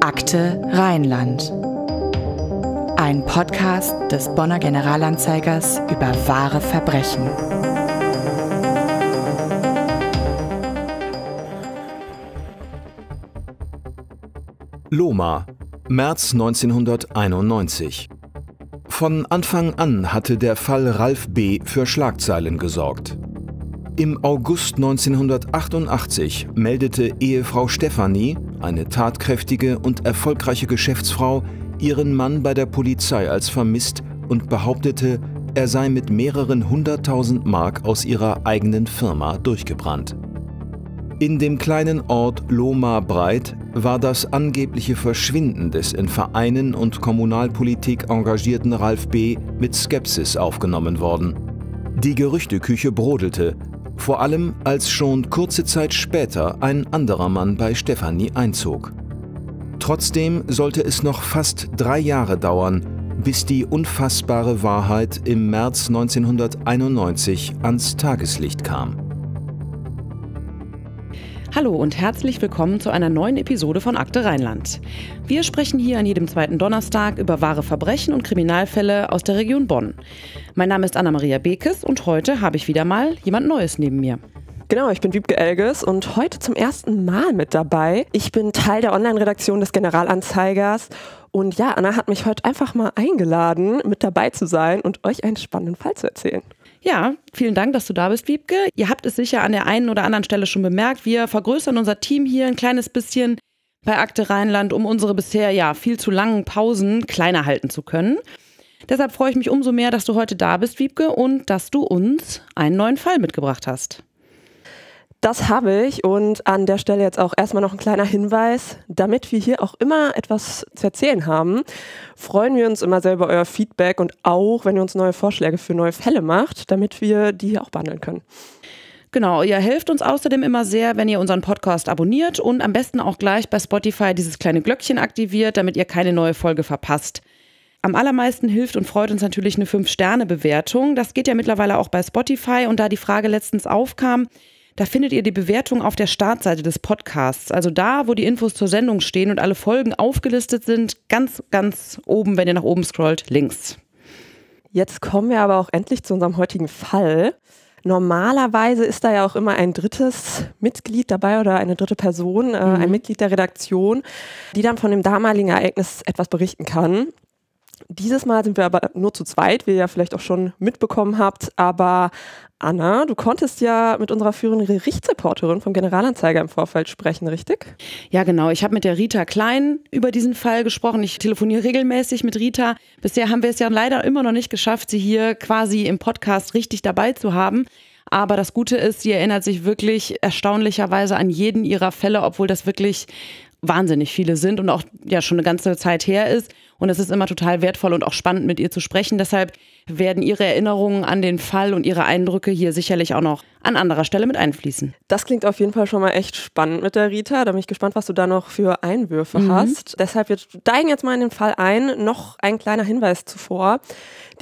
Akte Rheinland. Ein Podcast des Bonner Generalanzeigers über wahre Verbrechen. Loma, März 1991. Von Anfang an hatte der Fall Ralf B. für Schlagzeilen gesorgt. Im August 1988 meldete Ehefrau Stefanie, eine tatkräftige und erfolgreiche Geschäftsfrau, ihren Mann bei der Polizei als vermisst und behauptete, er sei mit mehreren hunderttausend Mark aus ihrer eigenen Firma durchgebrannt. In dem kleinen Ort Loma Breit war das angebliche Verschwinden des in Vereinen und Kommunalpolitik engagierten Ralf B. mit Skepsis aufgenommen worden. Die Gerüchteküche brodelte, vor allem, als schon kurze Zeit später ein anderer Mann bei Stefanie einzog. Trotzdem sollte es noch fast drei Jahre dauern, bis die unfassbare Wahrheit im März 1991 ans Tageslicht kam. Hallo und herzlich willkommen zu einer neuen Episode von Akte Rheinland. Wir sprechen hier an jedem zweiten Donnerstag über wahre Verbrechen und Kriminalfälle aus der Region Bonn. Mein Name ist Anna-Maria Bekes und heute habe ich wieder mal jemand Neues neben mir. Genau, ich bin Wiebke Elges und heute zum ersten Mal mit dabei. Ich bin Teil der Online-Redaktion des Generalanzeigers und ja, Anna hat mich heute einfach mal eingeladen, mit dabei zu sein und euch einen spannenden Fall zu erzählen. Ja, vielen Dank, dass du da bist, Wiebke. Ihr habt es sicher an der einen oder anderen Stelle schon bemerkt. Wir vergrößern unser Team hier ein kleines bisschen bei Akte Rheinland, um unsere bisher ja viel zu langen Pausen kleiner halten zu können. Deshalb freue ich mich umso mehr, dass du heute da bist, Wiebke, und dass du uns einen neuen Fall mitgebracht hast. Das habe ich und an der Stelle jetzt auch erstmal noch ein kleiner Hinweis. Damit wir hier auch immer etwas zu erzählen haben, freuen wir uns immer sehr über euer Feedback und auch, wenn ihr uns neue Vorschläge für neue Fälle macht, damit wir die hier auch behandeln können. Genau, ihr helft uns außerdem immer sehr, wenn ihr unseren Podcast abonniert und am besten auch gleich bei Spotify dieses kleine Glöckchen aktiviert, damit ihr keine neue Folge verpasst. Am allermeisten hilft und freut uns natürlich eine 5-Sterne-Bewertung. Das geht ja mittlerweile auch bei Spotify und da die Frage letztens aufkam, da findet ihr die Bewertung auf der Startseite des Podcasts, also da, wo die Infos zur Sendung stehen und alle Folgen aufgelistet sind, ganz, ganz oben, wenn ihr nach oben scrollt, links. Jetzt kommen wir aber auch endlich zu unserem heutigen Fall. Normalerweise ist da ja auch immer ein drittes Mitglied dabei oder eine dritte Person, äh, mhm. ein Mitglied der Redaktion, die dann von dem damaligen Ereignis etwas berichten kann. Dieses Mal sind wir aber nur zu zweit, wie ihr ja vielleicht auch schon mitbekommen habt. Aber Anna, du konntest ja mit unserer führenden Gerichtsreporterin vom Generalanzeiger im Vorfeld sprechen, richtig? Ja, genau. Ich habe mit der Rita Klein über diesen Fall gesprochen. Ich telefoniere regelmäßig mit Rita. Bisher haben wir es ja leider immer noch nicht geschafft, sie hier quasi im Podcast richtig dabei zu haben. Aber das Gute ist, sie erinnert sich wirklich erstaunlicherweise an jeden ihrer Fälle, obwohl das wirklich wahnsinnig viele sind und auch ja schon eine ganze Zeit her ist. Und es ist immer total wertvoll und auch spannend, mit ihr zu sprechen. Deshalb werden ihre Erinnerungen an den Fall und ihre Eindrücke hier sicherlich auch noch an anderer Stelle mit einfließen. Das klingt auf jeden Fall schon mal echt spannend mit der Rita. Da bin ich gespannt, was du da noch für Einwürfe mhm. hast. Deshalb, wir steigen jetzt mal in den Fall ein. Noch ein kleiner Hinweis zuvor.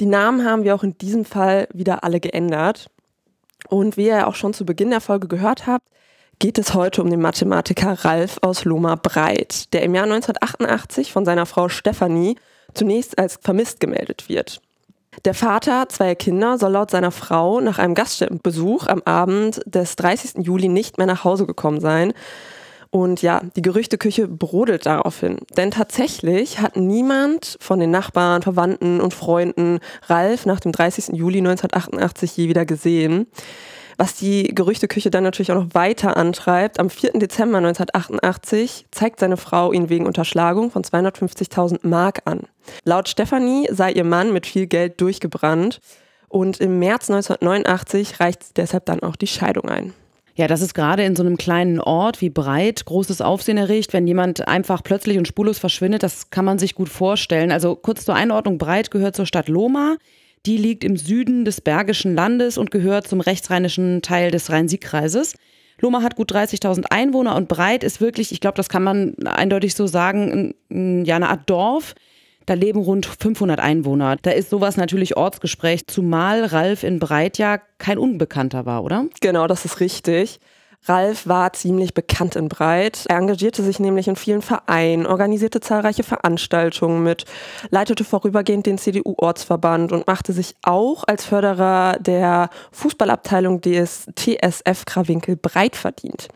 Die Namen haben wir auch in diesem Fall wieder alle geändert. Und wie ihr auch schon zu Beginn der Folge gehört habt, geht es heute um den Mathematiker Ralf aus Loma Breit, der im Jahr 1988 von seiner Frau Stefanie zunächst als vermisst gemeldet wird. Der Vater zweier Kinder soll laut seiner Frau nach einem Gaststättenbesuch am Abend des 30. Juli nicht mehr nach Hause gekommen sein. Und ja, die Gerüchteküche brodelt daraufhin. Denn tatsächlich hat niemand von den Nachbarn, Verwandten und Freunden Ralf nach dem 30. Juli 1988 je wieder gesehen was die Gerüchteküche dann natürlich auch noch weiter antreibt. Am 4. Dezember 1988 zeigt seine Frau ihn wegen Unterschlagung von 250.000 Mark an. Laut Stefanie sei ihr Mann mit viel Geld durchgebrannt und im März 1989 reicht deshalb dann auch die Scheidung ein. Ja, das ist gerade in so einem kleinen Ort wie Breit großes Aufsehen erregt, wenn jemand einfach plötzlich und spurlos verschwindet. Das kann man sich gut vorstellen. Also kurz zur Einordnung, Breit gehört zur Stadt Loma. Die liegt im Süden des Bergischen Landes und gehört zum rechtsrheinischen Teil des Rhein-Sieg-Kreises. Loma hat gut 30.000 Einwohner und Breit ist wirklich, ich glaube, das kann man eindeutig so sagen, ja, eine Art Dorf. Da leben rund 500 Einwohner. Da ist sowas natürlich Ortsgespräch, zumal Ralf in Breit ja kein Unbekannter war, oder? Genau, das ist richtig. Ralf war ziemlich bekannt in Breit. Er engagierte sich nämlich in vielen Vereinen, organisierte zahlreiche Veranstaltungen mit, leitete vorübergehend den CDU-Ortsverband und machte sich auch als Förderer der Fußballabteilung des TSF Krawinkel Breit verdient.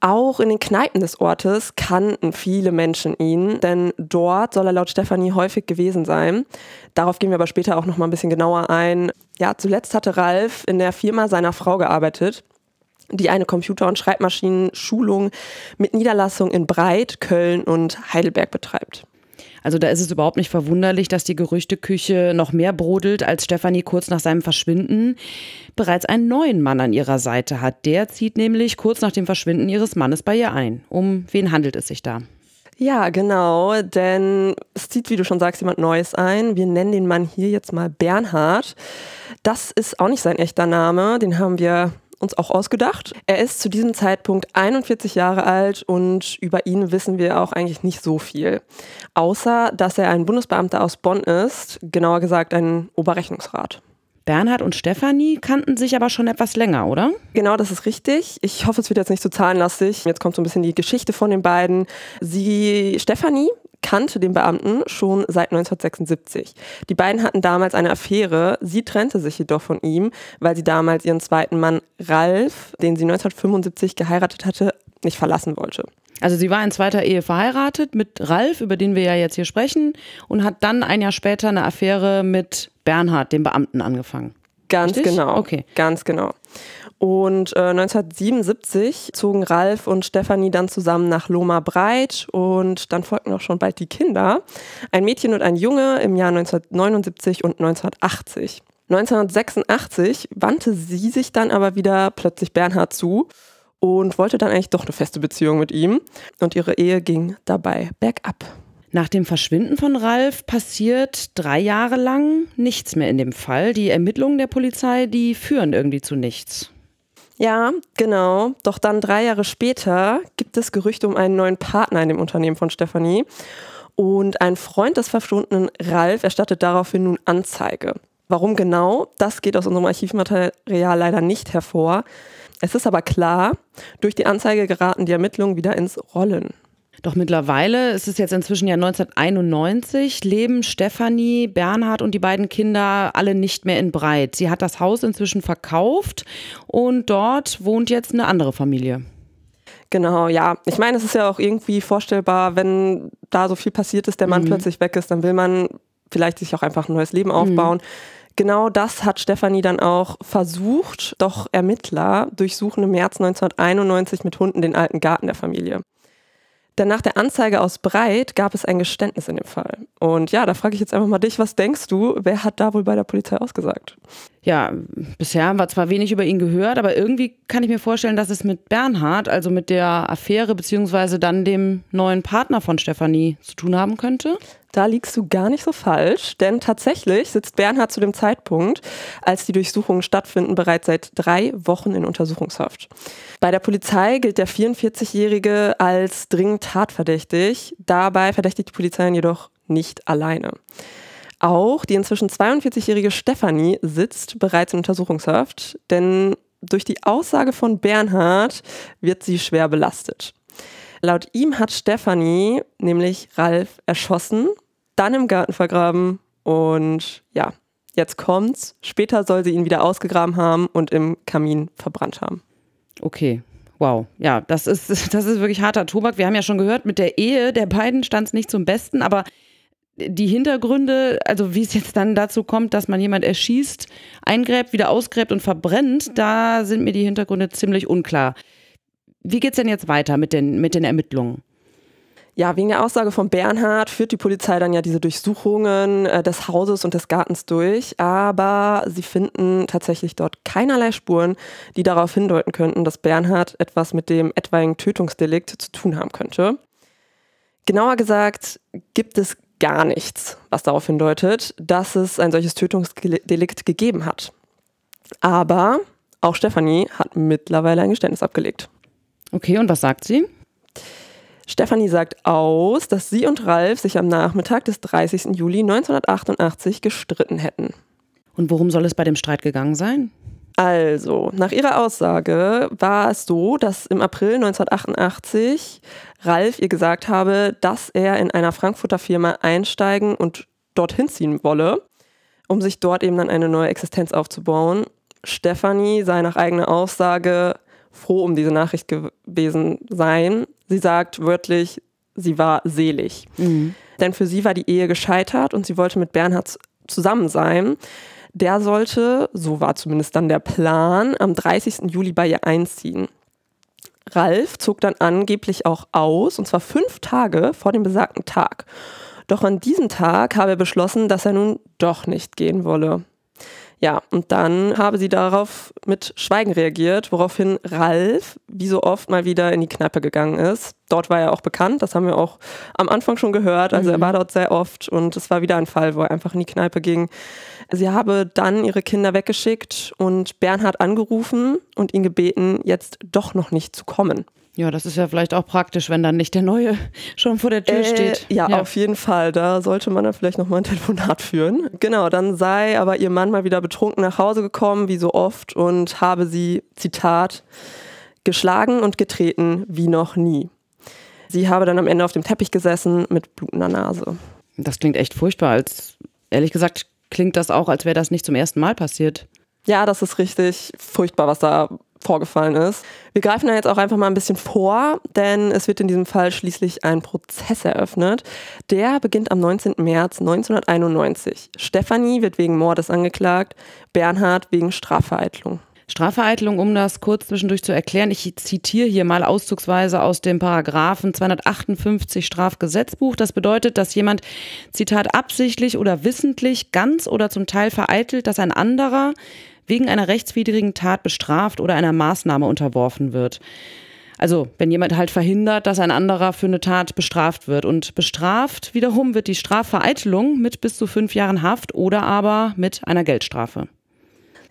Auch in den Kneipen des Ortes kannten viele Menschen ihn, denn dort soll er laut Stefanie häufig gewesen sein. Darauf gehen wir aber später auch noch mal ein bisschen genauer ein. Ja, zuletzt hatte Ralf in der Firma seiner Frau gearbeitet die eine Computer- und Schreibmaschinen-Schulung mit Niederlassung in Breit, Köln und Heidelberg betreibt. Also da ist es überhaupt nicht verwunderlich, dass die Gerüchteküche noch mehr brodelt, als Stefanie kurz nach seinem Verschwinden bereits einen neuen Mann an ihrer Seite hat. Der zieht nämlich kurz nach dem Verschwinden ihres Mannes bei ihr ein. Um wen handelt es sich da? Ja, genau, denn es zieht, wie du schon sagst, jemand Neues ein. Wir nennen den Mann hier jetzt mal Bernhard. Das ist auch nicht sein echter Name, den haben wir uns auch ausgedacht. Er ist zu diesem Zeitpunkt 41 Jahre alt und über ihn wissen wir auch eigentlich nicht so viel. Außer, dass er ein Bundesbeamter aus Bonn ist, genauer gesagt ein Oberrechnungsrat. Bernhard und Stefanie kannten sich aber schon etwas länger, oder? Genau, das ist richtig. Ich hoffe, es wird jetzt nicht zu so zahlenlastig. Jetzt kommt so ein bisschen die Geschichte von den beiden. Sie, Stefanie, kannte den Beamten schon seit 1976. Die beiden hatten damals eine Affäre. Sie trennte sich jedoch von ihm, weil sie damals ihren zweiten Mann Ralf, den sie 1975 geheiratet hatte, nicht verlassen wollte. Also sie war in zweiter Ehe verheiratet mit Ralf, über den wir ja jetzt hier sprechen, und hat dann ein Jahr später eine Affäre mit Bernhard, dem Beamten, angefangen. Ganz Richtig? genau. Okay. Ganz genau. Und äh, 1977 zogen Ralf und Stefanie dann zusammen nach Loma Breit und dann folgten auch schon bald die Kinder. Ein Mädchen und ein Junge im Jahr 1979 und 1980. 1986 wandte sie sich dann aber wieder plötzlich Bernhard zu und wollte dann eigentlich doch eine feste Beziehung mit ihm. Und ihre Ehe ging dabei bergab. Nach dem Verschwinden von Ralf passiert drei Jahre lang nichts mehr in dem Fall. Die Ermittlungen der Polizei, die führen irgendwie zu nichts. Ja, genau. Doch dann drei Jahre später gibt es Gerüchte um einen neuen Partner in dem Unternehmen von Stefanie. Und ein Freund des verschwundenen Ralf erstattet daraufhin nun Anzeige. Warum genau? Das geht aus unserem Archivmaterial leider nicht hervor. Es ist aber klar, durch die Anzeige geraten die Ermittlungen wieder ins Rollen. Doch mittlerweile, es ist jetzt inzwischen ja 1991, leben Stefanie, Bernhard und die beiden Kinder alle nicht mehr in Breit. Sie hat das Haus inzwischen verkauft und dort wohnt jetzt eine andere Familie. Genau, ja. Ich meine, es ist ja auch irgendwie vorstellbar, wenn da so viel passiert ist, der Mann mhm. plötzlich weg ist, dann will man vielleicht sich auch einfach ein neues Leben mhm. aufbauen. Mhm. Genau das hat Stefanie dann auch versucht, doch Ermittler durchsuchen im März 1991 mit Hunden den alten Garten der Familie. Denn nach der Anzeige aus Breit gab es ein Geständnis in dem Fall. Und ja, da frage ich jetzt einfach mal dich, was denkst du, wer hat da wohl bei der Polizei ausgesagt? Ja, bisher war zwar wenig über ihn gehört, aber irgendwie kann ich mir vorstellen, dass es mit Bernhard, also mit der Affäre beziehungsweise dann dem neuen Partner von Stefanie, zu tun haben könnte. Da liegst du gar nicht so falsch, denn tatsächlich sitzt Bernhard zu dem Zeitpunkt, als die Durchsuchungen stattfinden, bereits seit drei Wochen in Untersuchungshaft. Bei der Polizei gilt der 44-Jährige als dringend tatverdächtig. Dabei verdächtigt die Polizei ihn jedoch nicht alleine. Auch die inzwischen 42-jährige Stefanie sitzt bereits in Untersuchungshaft, denn durch die Aussage von Bernhard wird sie schwer belastet. Laut ihm hat Stefanie nämlich Ralf erschossen dann im Garten vergraben und ja, jetzt kommt's. Später soll sie ihn wieder ausgegraben haben und im Kamin verbrannt haben. Okay. Wow, ja, das ist, das ist wirklich harter Tobak. Wir haben ja schon gehört, mit der Ehe der beiden stand es nicht zum Besten, aber die Hintergründe, also wie es jetzt dann dazu kommt, dass man jemand erschießt, eingräbt, wieder ausgräbt und verbrennt, da sind mir die Hintergründe ziemlich unklar. Wie geht's denn jetzt weiter mit den, mit den Ermittlungen? Ja, wegen der Aussage von Bernhard führt die Polizei dann ja diese Durchsuchungen äh, des Hauses und des Gartens durch, aber sie finden tatsächlich dort keinerlei Spuren, die darauf hindeuten könnten, dass Bernhard etwas mit dem etwaigen Tötungsdelikt zu tun haben könnte. Genauer gesagt gibt es gar nichts, was darauf hindeutet, dass es ein solches Tötungsdelikt gegeben hat. Aber auch Stefanie hat mittlerweile ein Geständnis abgelegt. Okay, und was sagt sie? Stefanie sagt aus, dass sie und Ralf sich am Nachmittag des 30. Juli 1988 gestritten hätten. Und worum soll es bei dem Streit gegangen sein? Also, nach ihrer Aussage war es so, dass im April 1988 Ralf ihr gesagt habe, dass er in einer Frankfurter Firma einsteigen und dorthin ziehen wolle, um sich dort eben dann eine neue Existenz aufzubauen. Stefanie sei nach eigener Aussage froh um diese Nachricht gewesen sein. Sie sagt wörtlich, sie war selig. Mhm. Denn für sie war die Ehe gescheitert und sie wollte mit Bernhard zusammen sein. Der sollte, so war zumindest dann der Plan, am 30. Juli bei ihr einziehen. Ralf zog dann angeblich auch aus, und zwar fünf Tage vor dem besagten Tag. Doch an diesem Tag habe er beschlossen, dass er nun doch nicht gehen wolle. Ja, und dann habe sie darauf mit Schweigen reagiert, woraufhin Ralf, wie so oft, mal wieder in die Kneipe gegangen ist. Dort war er auch bekannt, das haben wir auch am Anfang schon gehört. Also mhm. er war dort sehr oft und es war wieder ein Fall, wo er einfach in die Kneipe ging. Sie habe dann ihre Kinder weggeschickt und Bernhard angerufen und ihn gebeten, jetzt doch noch nicht zu kommen. Ja, das ist ja vielleicht auch praktisch, wenn dann nicht der Neue schon vor der Tür äh, steht. Ja, ja, auf jeden Fall. Da sollte man dann vielleicht nochmal ein Telefonat führen. Genau, dann sei aber ihr Mann mal wieder betrunken nach Hause gekommen, wie so oft, und habe sie, Zitat, geschlagen und getreten wie noch nie. Sie habe dann am Ende auf dem Teppich gesessen mit blutender Nase. Das klingt echt furchtbar. Als, ehrlich gesagt klingt das auch, als wäre das nicht zum ersten Mal passiert. Ja, das ist richtig furchtbar, was da vorgefallen ist. Wir greifen da jetzt auch einfach mal ein bisschen vor, denn es wird in diesem Fall schließlich ein Prozess eröffnet. Der beginnt am 19. März 1991. Stefanie wird wegen Mordes angeklagt, Bernhard wegen Strafvereitlung. Strafvereitelung, um das kurz zwischendurch zu erklären, ich zitiere hier mal auszugsweise aus dem Paragraphen 258 Strafgesetzbuch. Das bedeutet, dass jemand, Zitat, absichtlich oder wissentlich ganz oder zum Teil vereitelt, dass ein anderer wegen einer rechtswidrigen Tat bestraft oder einer Maßnahme unterworfen wird. Also, wenn jemand halt verhindert, dass ein anderer für eine Tat bestraft wird. Und bestraft wiederum wird die Strafvereitelung mit bis zu fünf Jahren Haft oder aber mit einer Geldstrafe.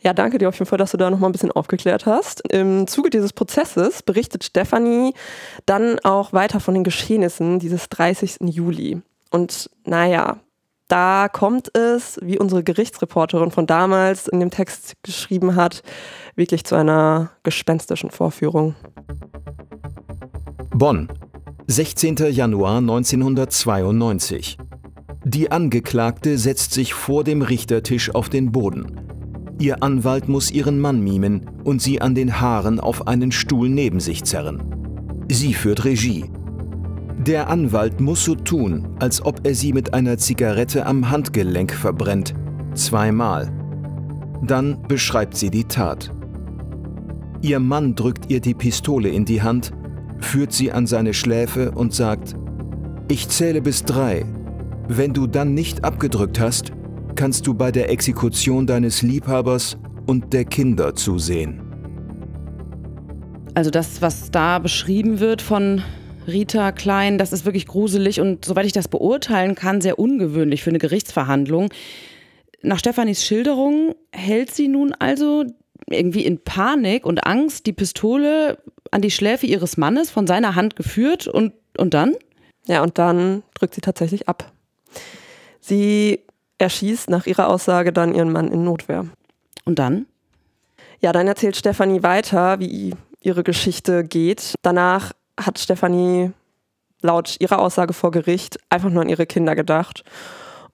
Ja, danke dir auf jeden Fall, dass du da nochmal ein bisschen aufgeklärt hast. Im Zuge dieses Prozesses berichtet Stefanie dann auch weiter von den Geschehnissen dieses 30. Juli. Und naja, da kommt es, wie unsere Gerichtsreporterin von damals in dem Text geschrieben hat, wirklich zu einer gespenstischen Vorführung. Bonn, 16. Januar 1992. Die Angeklagte setzt sich vor dem Richtertisch auf den Boden. Ihr Anwalt muss ihren Mann mimen und sie an den Haaren auf einen Stuhl neben sich zerren. Sie führt Regie. Der Anwalt muss so tun, als ob er sie mit einer Zigarette am Handgelenk verbrennt. Zweimal. Dann beschreibt sie die Tat. Ihr Mann drückt ihr die Pistole in die Hand, führt sie an seine Schläfe und sagt, ich zähle bis drei. Wenn du dann nicht abgedrückt hast, kannst du bei der Exekution deines Liebhabers und der Kinder zusehen. Also das, was da beschrieben wird von Rita Klein, das ist wirklich gruselig und soweit ich das beurteilen kann, sehr ungewöhnlich für eine Gerichtsverhandlung. Nach Stefanis Schilderung hält sie nun also irgendwie in Panik und Angst die Pistole an die Schläfe ihres Mannes von seiner Hand geführt und, und dann? Ja, und dann drückt sie tatsächlich ab. Sie erschießt nach ihrer Aussage dann ihren Mann in Notwehr. Und dann? Ja, dann erzählt Stefanie weiter, wie ihre Geschichte geht. Danach hat Stefanie laut ihrer Aussage vor Gericht einfach nur an ihre Kinder gedacht.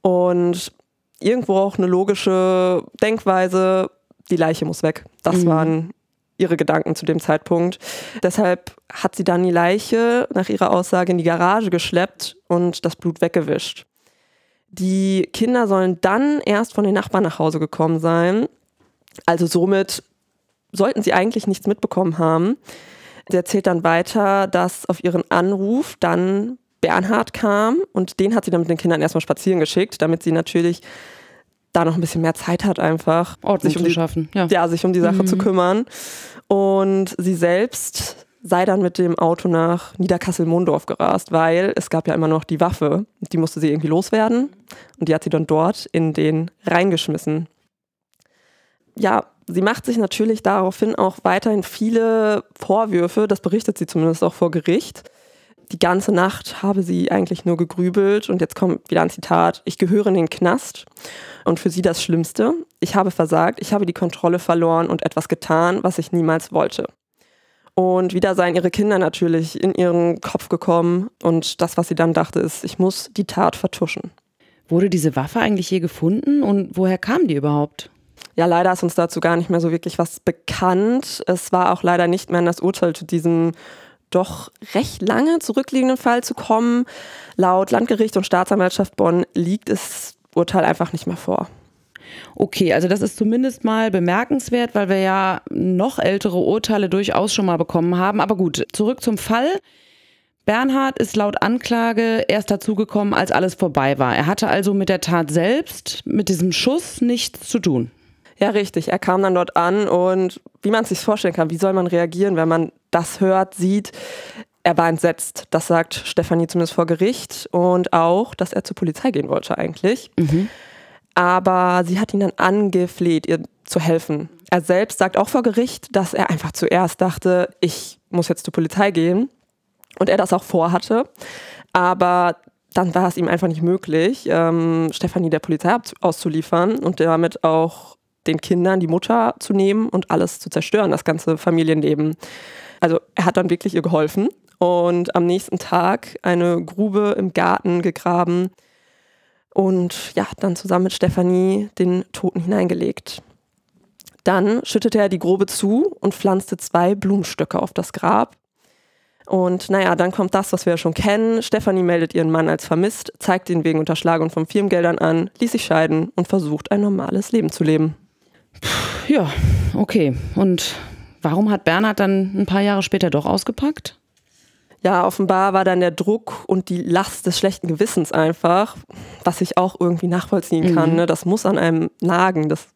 Und irgendwo auch eine logische Denkweise, die Leiche muss weg. Das mhm. waren ihre Gedanken zu dem Zeitpunkt. Deshalb hat sie dann die Leiche nach ihrer Aussage in die Garage geschleppt und das Blut weggewischt. Die Kinder sollen dann erst von den Nachbarn nach Hause gekommen sein. Also somit sollten sie eigentlich nichts mitbekommen haben. Sie erzählt dann weiter, dass auf ihren Anruf dann Bernhard kam und den hat sie dann mit den Kindern erstmal spazieren geschickt, damit sie natürlich da noch ein bisschen mehr Zeit hat, einfach Ordnung sich um zu die, schaffen. Ja. ja. sich um die Sache mhm. zu kümmern. Und sie selbst sei dann mit dem Auto nach Niederkassel-Mondorf gerast, weil es gab ja immer noch die Waffe. Die musste sie irgendwie loswerden und die hat sie dann dort in den reingeschmissen. Ja, Sie macht sich natürlich daraufhin auch weiterhin viele Vorwürfe, das berichtet sie zumindest auch vor Gericht. Die ganze Nacht habe sie eigentlich nur gegrübelt und jetzt kommt wieder ein Zitat, ich gehöre in den Knast und für sie das Schlimmste, ich habe versagt, ich habe die Kontrolle verloren und etwas getan, was ich niemals wollte. Und wieder seien ihre Kinder natürlich in ihren Kopf gekommen und das, was sie dann dachte, ist, ich muss die Tat vertuschen. Wurde diese Waffe eigentlich je gefunden und woher kam die überhaupt? ja, leider ist uns dazu gar nicht mehr so wirklich was bekannt. Es war auch leider nicht mehr in das Urteil zu diesem doch recht lange zurückliegenden Fall zu kommen. Laut Landgericht und Staatsanwaltschaft Bonn liegt das Urteil einfach nicht mehr vor. Okay, also das ist zumindest mal bemerkenswert, weil wir ja noch ältere Urteile durchaus schon mal bekommen haben. Aber gut, zurück zum Fall. Bernhard ist laut Anklage erst dazugekommen, als alles vorbei war. Er hatte also mit der Tat selbst, mit diesem Schuss nichts zu tun. Ja, richtig. Er kam dann dort an und wie man es sich vorstellen kann, wie soll man reagieren, wenn man das hört, sieht, er war entsetzt. Das sagt Stefanie zumindest vor Gericht und auch, dass er zur Polizei gehen wollte eigentlich. Mhm. Aber sie hat ihn dann angefleht, ihr zu helfen. Er selbst sagt auch vor Gericht, dass er einfach zuerst dachte, ich muss jetzt zur Polizei gehen und er das auch vorhatte. Aber dann war es ihm einfach nicht möglich, ähm, Stefanie der Polizei auszuliefern und damit auch den Kindern die Mutter zu nehmen und alles zu zerstören, das ganze Familienleben. Also er hat dann wirklich ihr geholfen und am nächsten Tag eine Grube im Garten gegraben und ja, dann zusammen mit Stefanie den Toten hineingelegt. Dann schüttete er die Grube zu und pflanzte zwei Blumenstöcke auf das Grab. Und naja, dann kommt das, was wir ja schon kennen. Stefanie meldet ihren Mann als vermisst, zeigt ihn wegen Unterschlagung von Firmengeldern an, ließ sich scheiden und versucht, ein normales Leben zu leben. Ja, okay. Und warum hat Bernhard dann ein paar Jahre später doch ausgepackt? Ja, offenbar war dann der Druck und die Last des schlechten Gewissens einfach, was ich auch irgendwie nachvollziehen kann. Mhm. Ne? Das muss an einem nagen. Das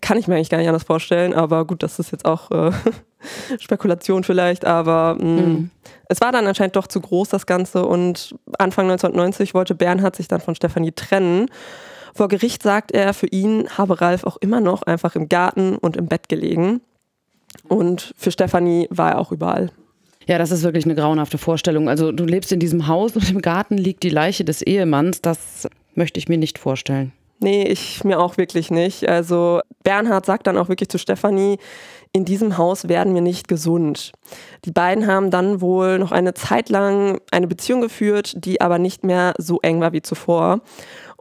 kann ich mir eigentlich gar nicht anders vorstellen. Aber gut, das ist jetzt auch äh, Spekulation vielleicht. Aber mh, mm, mhm. es war dann anscheinend doch zu groß, das Ganze. Und Anfang 1990 wollte Bernhard sich dann von Stefanie trennen. Vor Gericht sagt er, für ihn habe Ralf auch immer noch einfach im Garten und im Bett gelegen. Und für Stefanie war er auch überall. Ja, das ist wirklich eine grauenhafte Vorstellung. Also du lebst in diesem Haus und im Garten liegt die Leiche des Ehemanns. Das möchte ich mir nicht vorstellen. Nee, ich mir auch wirklich nicht. Also Bernhard sagt dann auch wirklich zu Stefanie, in diesem Haus werden wir nicht gesund. Die beiden haben dann wohl noch eine Zeit lang eine Beziehung geführt, die aber nicht mehr so eng war wie zuvor.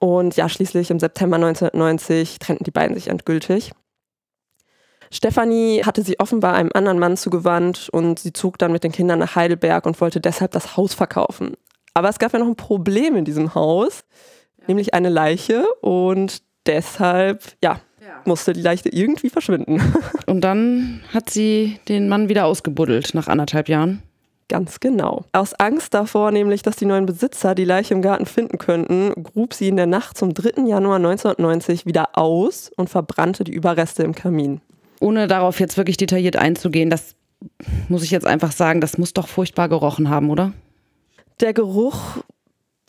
Und ja, schließlich im September 1990 trennten die beiden sich endgültig. Stefanie hatte sich offenbar einem anderen Mann zugewandt und sie zog dann mit den Kindern nach Heidelberg und wollte deshalb das Haus verkaufen. Aber es gab ja noch ein Problem in diesem Haus, ja. nämlich eine Leiche und deshalb, ja, ja, musste die Leiche irgendwie verschwinden. Und dann hat sie den Mann wieder ausgebuddelt nach anderthalb Jahren. Ganz genau. Aus Angst davor, nämlich, dass die neuen Besitzer die Leiche im Garten finden könnten, grub sie in der Nacht zum 3. Januar 1990 wieder aus und verbrannte die Überreste im Kamin. Ohne darauf jetzt wirklich detailliert einzugehen, das muss ich jetzt einfach sagen, das muss doch furchtbar gerochen haben, oder? Der Geruch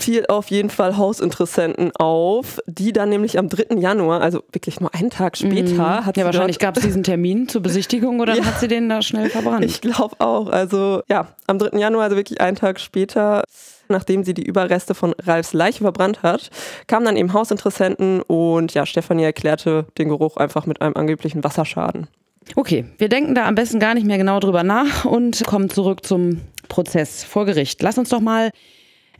fiel auf jeden Fall Hausinteressenten auf, die dann nämlich am 3. Januar, also wirklich nur einen Tag später, mhm. hat Ja, wahrscheinlich gab es diesen Termin zur Besichtigung oder ja. hat sie den da schnell verbrannt? Ich glaube auch. Also ja, am 3. Januar, also wirklich einen Tag später, nachdem sie die Überreste von Ralfs Leiche verbrannt hat, kamen dann eben Hausinteressenten und ja, Stefanie erklärte den Geruch einfach mit einem angeblichen Wasserschaden. Okay, wir denken da am besten gar nicht mehr genau drüber nach und kommen zurück zum Prozess vor Gericht. Lass uns doch mal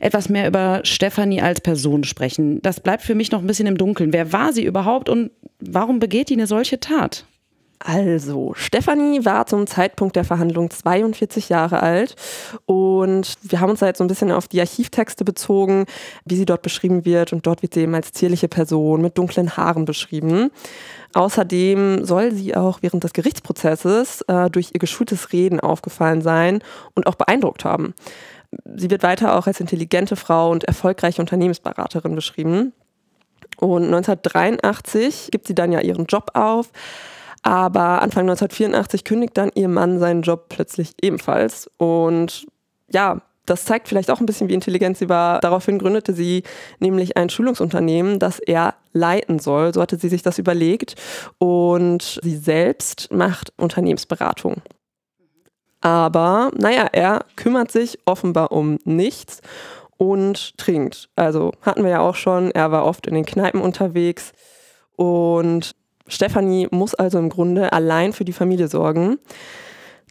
etwas mehr über Stefanie als Person sprechen. Das bleibt für mich noch ein bisschen im Dunkeln. Wer war sie überhaupt und warum begeht die eine solche Tat? Also, Stefanie war zum Zeitpunkt der Verhandlung 42 Jahre alt und wir haben uns da jetzt so ein bisschen auf die Archivtexte bezogen, wie sie dort beschrieben wird und dort wird sie eben als zierliche Person mit dunklen Haaren beschrieben. Außerdem soll sie auch während des Gerichtsprozesses äh, durch ihr geschultes Reden aufgefallen sein und auch beeindruckt haben sie wird weiter auch als intelligente Frau und erfolgreiche Unternehmensberaterin beschrieben. Und 1983 gibt sie dann ja ihren Job auf. Aber Anfang 1984 kündigt dann ihr Mann seinen Job plötzlich ebenfalls. Und ja, das zeigt vielleicht auch ein bisschen, wie intelligent sie war. Daraufhin gründete sie nämlich ein Schulungsunternehmen, das er leiten soll. So hatte sie sich das überlegt. Und sie selbst macht Unternehmensberatung. Aber naja, er kümmert sich offenbar um nichts und trinkt. Also hatten wir ja auch schon, er war oft in den Kneipen unterwegs und Stefanie muss also im Grunde allein für die Familie sorgen.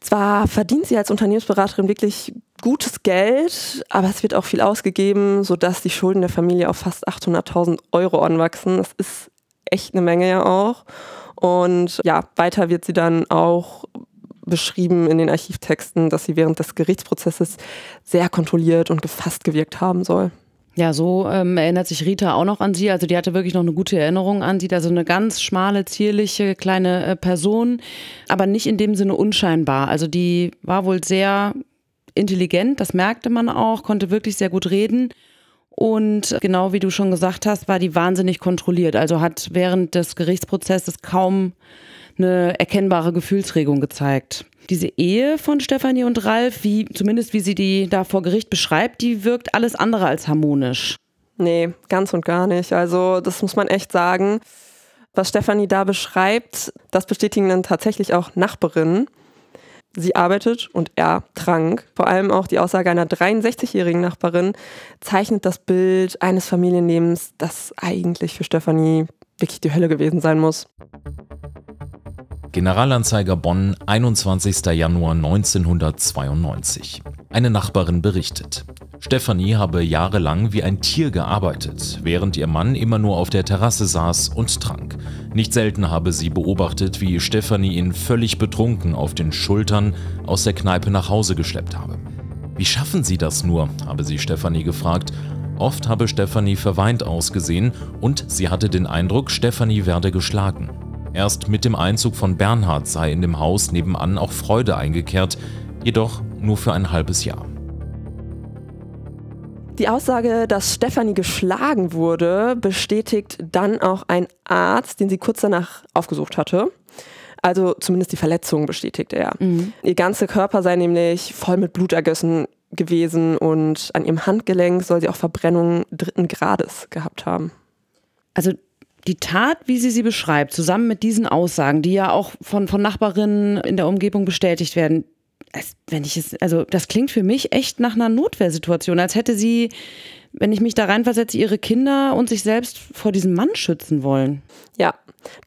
Zwar verdient sie als Unternehmensberaterin wirklich gutes Geld, aber es wird auch viel ausgegeben, sodass die Schulden der Familie auf fast 800.000 Euro anwachsen. Das ist echt eine Menge ja auch. Und ja, weiter wird sie dann auch beschrieben in den Archivtexten, dass sie während des Gerichtsprozesses sehr kontrolliert und gefasst gewirkt haben soll. Ja, so ähm, erinnert sich Rita auch noch an sie. Also die hatte wirklich noch eine gute Erinnerung an sie. Also eine ganz schmale, zierliche, kleine äh, Person, aber nicht in dem Sinne unscheinbar. Also die war wohl sehr intelligent, das merkte man auch, konnte wirklich sehr gut reden. Und genau wie du schon gesagt hast, war die wahnsinnig kontrolliert. Also hat während des Gerichtsprozesses kaum eine erkennbare Gefühlsregung gezeigt. Diese Ehe von Stefanie und Ralf, wie zumindest wie sie die da vor Gericht beschreibt, die wirkt alles andere als harmonisch. Nee, ganz und gar nicht. Also, das muss man echt sagen. Was Stefanie da beschreibt, das bestätigen dann tatsächlich auch Nachbarinnen. Sie arbeitet und er trank. Vor allem auch die Aussage einer 63-jährigen Nachbarin zeichnet das Bild eines Familienlebens, das eigentlich für Stefanie wirklich die Hölle gewesen sein muss. Generalanzeiger Bonn, 21. Januar 1992. Eine Nachbarin berichtet. Stefanie habe jahrelang wie ein Tier gearbeitet, während ihr Mann immer nur auf der Terrasse saß und trank. Nicht selten habe sie beobachtet, wie Stefanie ihn völlig betrunken auf den Schultern aus der Kneipe nach Hause geschleppt habe. Wie schaffen Sie das nur? habe sie Stefanie gefragt. Oft habe Stefanie verweint ausgesehen und sie hatte den Eindruck, Stefanie werde geschlagen. Erst mit dem Einzug von Bernhard sei in dem Haus nebenan auch Freude eingekehrt, jedoch nur für ein halbes Jahr. Die Aussage, dass Stefanie geschlagen wurde, bestätigt dann auch ein Arzt, den sie kurz danach aufgesucht hatte. Also zumindest die Verletzung bestätigt er. Mhm. Ihr ganzer Körper sei nämlich voll mit Blut ergossen gewesen und an ihrem Handgelenk soll sie auch Verbrennungen dritten Grades gehabt haben. Also die Tat, wie sie sie beschreibt, zusammen mit diesen Aussagen, die ja auch von, von Nachbarinnen in der Umgebung bestätigt werden, als wenn ich es, also das klingt für mich echt nach einer Notwehrsituation, als hätte sie, wenn ich mich da reinversetze, ihre Kinder und sich selbst vor diesem Mann schützen wollen. Ja,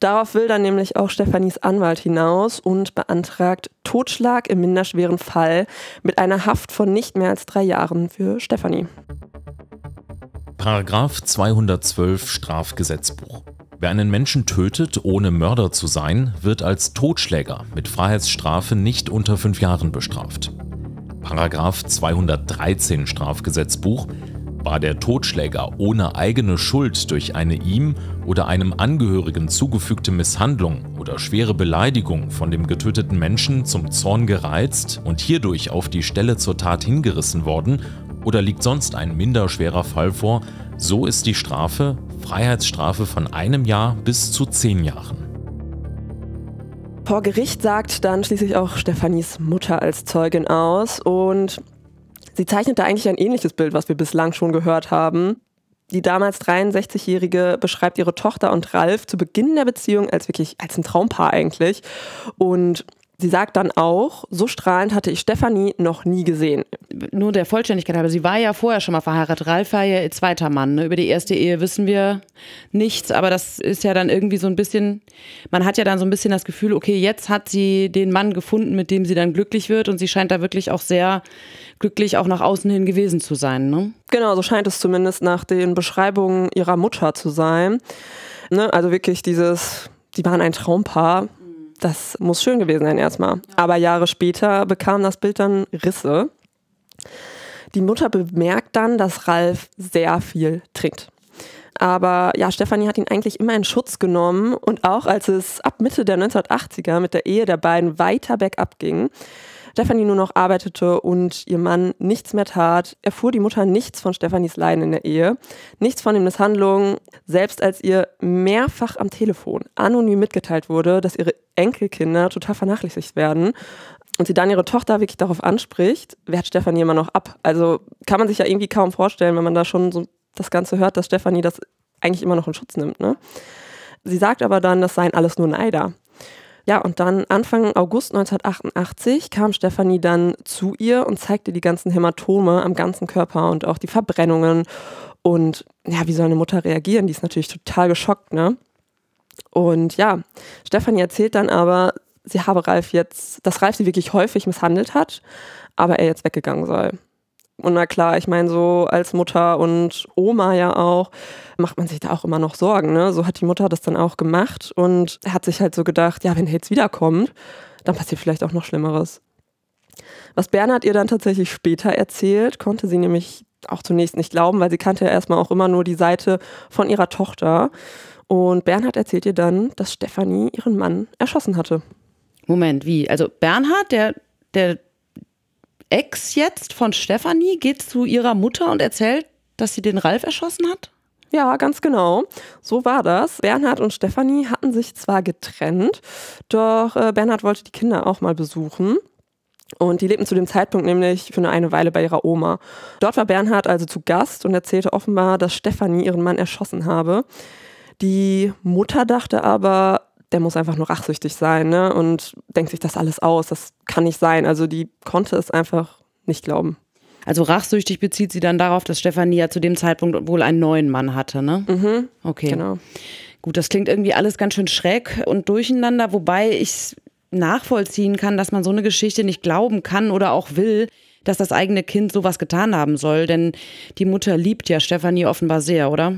darauf will dann nämlich auch Stefanis Anwalt hinaus und beantragt Totschlag im minderschweren Fall mit einer Haft von nicht mehr als drei Jahren für Stefanie. Paragraf 212 Strafgesetzbuch. Wer einen Menschen tötet, ohne Mörder zu sein, wird als Totschläger mit Freiheitsstrafe nicht unter fünf Jahren bestraft. Paragraf 213 Strafgesetzbuch war der Totschläger ohne eigene Schuld durch eine ihm oder einem Angehörigen zugefügte Misshandlung oder schwere Beleidigung von dem getöteten Menschen zum Zorn gereizt und hierdurch auf die Stelle zur Tat hingerissen worden oder liegt sonst ein minder schwerer Fall vor, so ist die Strafe Freiheitsstrafe von einem Jahr bis zu zehn Jahren. Vor Gericht sagt dann schließlich auch Stefanis Mutter als Zeugin aus und sie zeichnet da eigentlich ein ähnliches Bild, was wir bislang schon gehört haben. Die damals 63-Jährige beschreibt ihre Tochter und Ralf zu Beginn der Beziehung als wirklich als ein Traumpaar eigentlich und Sie sagt dann auch, so strahlend hatte ich Stefanie noch nie gesehen. Nur der Vollständigkeit halber, sie war ja vorher schon mal verheiratet. Ralf war ja ihr zweiter Mann. Ne? Über die erste Ehe wissen wir nichts, aber das ist ja dann irgendwie so ein bisschen, man hat ja dann so ein bisschen das Gefühl, okay, jetzt hat sie den Mann gefunden, mit dem sie dann glücklich wird und sie scheint da wirklich auch sehr glücklich auch nach außen hin gewesen zu sein. Ne? Genau, so scheint es zumindest nach den Beschreibungen ihrer Mutter zu sein. Ne? Also wirklich dieses, sie waren ein Traumpaar das muss schön gewesen sein erstmal. Aber Jahre später bekam das Bild dann Risse. Die Mutter bemerkt dann, dass Ralf sehr viel trinkt. Aber ja, Stefanie hat ihn eigentlich immer in Schutz genommen und auch als es ab Mitte der 1980er mit der Ehe der beiden weiter bergab ging, Stefanie nur noch arbeitete und ihr Mann nichts mehr tat, erfuhr die Mutter nichts von Stefanies Leiden in der Ehe, nichts von den Misshandlungen, selbst als ihr mehrfach am Telefon anonym mitgeteilt wurde, dass ihre Enkelkinder total vernachlässigt werden und sie dann ihre Tochter wirklich darauf anspricht, wehrt Stefanie immer noch ab. Also kann man sich ja irgendwie kaum vorstellen, wenn man da schon so das Ganze hört, dass Stefanie das eigentlich immer noch in Schutz nimmt. Ne? Sie sagt aber dann, das seien alles nur Neider. Ja, und dann Anfang August 1988 kam Stefanie dann zu ihr und zeigte die ganzen Hämatome am ganzen Körper und auch die Verbrennungen. Und ja, wie soll eine Mutter reagieren? Die ist natürlich total geschockt, ne? Und ja, Stefanie erzählt dann aber, sie habe Ralf jetzt, dass Ralf sie wirklich häufig misshandelt hat, aber er jetzt weggegangen sei. Und na klar, ich meine, so als Mutter und Oma ja auch, macht man sich da auch immer noch Sorgen. Ne? So hat die Mutter das dann auch gemacht und hat sich halt so gedacht, ja, wenn er jetzt wiederkommt, dann passiert vielleicht auch noch Schlimmeres. Was Bernhard ihr dann tatsächlich später erzählt, konnte sie nämlich auch zunächst nicht glauben, weil sie kannte ja erstmal auch immer nur die Seite von ihrer Tochter. Und Bernhard erzählt ihr dann, dass Stefanie ihren Mann erschossen hatte. Moment, wie? Also Bernhard, der, der Ex jetzt von Stefanie geht zu ihrer Mutter und erzählt, dass sie den Ralf erschossen hat? Ja, ganz genau. So war das. Bernhard und Stefanie hatten sich zwar getrennt, doch äh, Bernhard wollte die Kinder auch mal besuchen. Und die lebten zu dem Zeitpunkt nämlich für nur eine Weile bei ihrer Oma. Dort war Bernhard also zu Gast und erzählte offenbar, dass Stefanie ihren Mann erschossen habe. Die Mutter dachte aber, der muss einfach nur rachsüchtig sein ne? und denkt sich das alles aus. Das kann nicht sein. Also die konnte es einfach nicht glauben. Also rachsüchtig bezieht sie dann darauf, dass Stefanie ja zu dem Zeitpunkt wohl einen neuen Mann hatte, ne? Mhm. Okay. Genau. Gut, das klingt irgendwie alles ganz schön schräg und durcheinander, wobei ich nachvollziehen kann, dass man so eine Geschichte nicht glauben kann oder auch will, dass das eigene Kind sowas getan haben soll, denn die Mutter liebt ja Stefanie offenbar sehr, oder?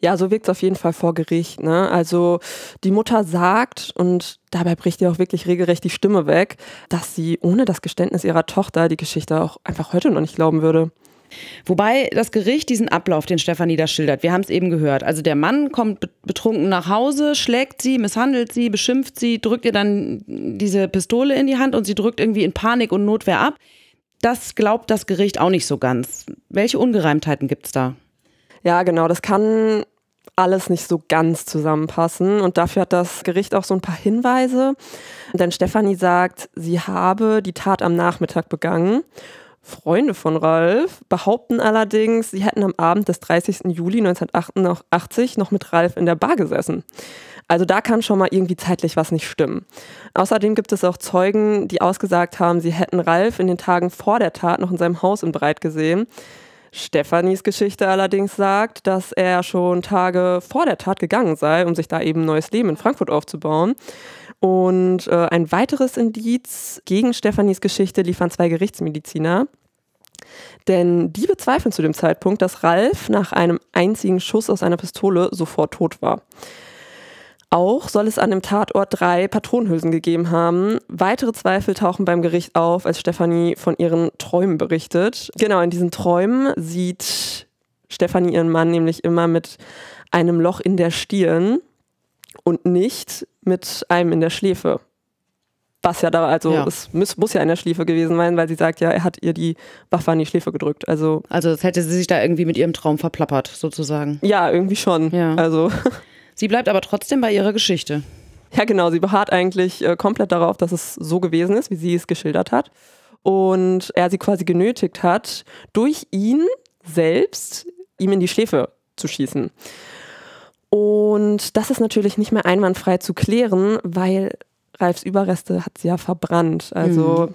Ja, so wirkt es auf jeden Fall vor Gericht. Ne? Also die Mutter sagt, und dabei bricht ihr auch wirklich regelrecht die Stimme weg, dass sie ohne das Geständnis ihrer Tochter die Geschichte auch einfach heute noch nicht glauben würde. Wobei das Gericht diesen Ablauf, den Stefanie da schildert, wir haben es eben gehört. Also der Mann kommt betrunken nach Hause, schlägt sie, misshandelt sie, beschimpft sie, drückt ihr dann diese Pistole in die Hand und sie drückt irgendwie in Panik und Notwehr ab. Das glaubt das Gericht auch nicht so ganz. Welche Ungereimtheiten gibt es da? Ja, genau, das kann alles nicht so ganz zusammenpassen. Und dafür hat das Gericht auch so ein paar Hinweise. Denn Stefanie sagt, sie habe die Tat am Nachmittag begangen. Freunde von Ralf behaupten allerdings, sie hätten am Abend des 30. Juli 1988 noch mit Ralf in der Bar gesessen. Also da kann schon mal irgendwie zeitlich was nicht stimmen. Außerdem gibt es auch Zeugen, die ausgesagt haben, sie hätten Ralf in den Tagen vor der Tat noch in seinem Haus in Breit gesehen. Stefanis Geschichte allerdings sagt, dass er schon Tage vor der Tat gegangen sei, um sich da eben ein neues Leben in Frankfurt aufzubauen. Und äh, ein weiteres Indiz gegen Stefanis Geschichte liefern zwei Gerichtsmediziner. Denn die bezweifeln zu dem Zeitpunkt, dass Ralf nach einem einzigen Schuss aus einer Pistole sofort tot war. Auch soll es an dem Tatort drei Patronenhülsen gegeben haben. Weitere Zweifel tauchen beim Gericht auf, als Stefanie von ihren Träumen berichtet. Genau, in diesen Träumen sieht Stefanie ihren Mann nämlich immer mit einem Loch in der Stirn und nicht mit einem in der Schläfe. Was ja da, also ja. es muss, muss ja in der Schläfe gewesen sein, weil sie sagt ja, er hat ihr die Waffe an die Schläfe gedrückt. Also, also das hätte sie sich da irgendwie mit ihrem Traum verplappert, sozusagen. Ja, irgendwie schon. Ja. Also. Sie bleibt aber trotzdem bei ihrer Geschichte. Ja, genau. Sie beharrt eigentlich äh, komplett darauf, dass es so gewesen ist, wie sie es geschildert hat. Und er sie quasi genötigt hat, durch ihn selbst ihm in die Schläfe zu schießen. Und das ist natürlich nicht mehr einwandfrei zu klären, weil Ralfs Überreste hat sie ja verbrannt. Also. Mhm.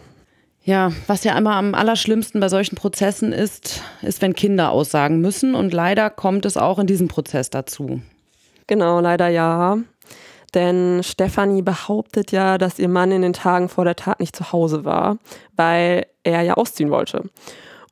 Ja, was ja immer am allerschlimmsten bei solchen Prozessen ist, ist, wenn Kinder aussagen müssen. Und leider kommt es auch in diesem Prozess dazu. Genau, leider ja. Denn Stefanie behauptet ja, dass ihr Mann in den Tagen vor der Tat nicht zu Hause war, weil er ja ausziehen wollte.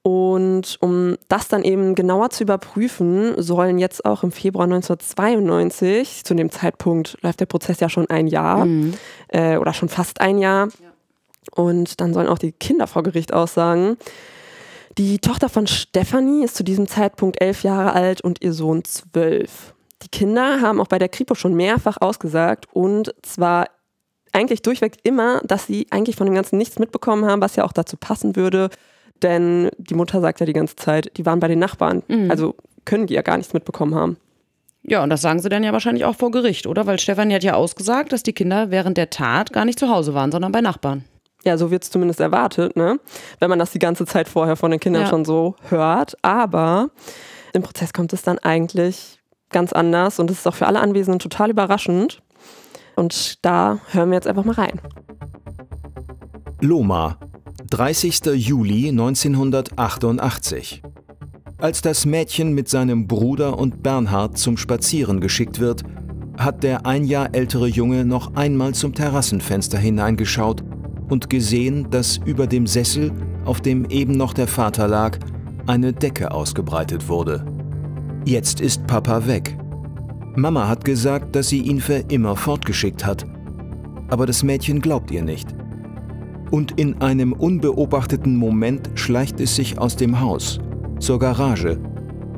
Und um das dann eben genauer zu überprüfen, sollen jetzt auch im Februar 1992, zu dem Zeitpunkt läuft der Prozess ja schon ein Jahr mhm. äh, oder schon fast ein Jahr, ja. und dann sollen auch die Kinder vor Gericht aussagen. Die Tochter von Stefanie ist zu diesem Zeitpunkt elf Jahre alt und ihr Sohn zwölf. Die Kinder haben auch bei der Kripo schon mehrfach ausgesagt und zwar eigentlich durchweg immer, dass sie eigentlich von dem Ganzen nichts mitbekommen haben, was ja auch dazu passen würde. Denn die Mutter sagt ja die ganze Zeit, die waren bei den Nachbarn. Mhm. Also können die ja gar nichts mitbekommen haben. Ja, und das sagen sie dann ja wahrscheinlich auch vor Gericht, oder? Weil Stefanie hat ja ausgesagt, dass die Kinder während der Tat gar nicht zu Hause waren, sondern bei Nachbarn. Ja, so wird es zumindest erwartet, ne? Wenn man das die ganze Zeit vorher von den Kindern ja. schon so hört. Aber im Prozess kommt es dann eigentlich ganz anders und das ist auch für alle Anwesenden total überraschend. Und da hören wir jetzt einfach mal rein. Loma, 30. Juli 1988. Als das Mädchen mit seinem Bruder und Bernhard zum Spazieren geschickt wird, hat der ein Jahr ältere Junge noch einmal zum Terrassenfenster hineingeschaut und gesehen, dass über dem Sessel, auf dem eben noch der Vater lag, eine Decke ausgebreitet wurde. Jetzt ist Papa weg. Mama hat gesagt, dass sie ihn für immer fortgeschickt hat. Aber das Mädchen glaubt ihr nicht. Und in einem unbeobachteten Moment schleicht es sich aus dem Haus, zur Garage,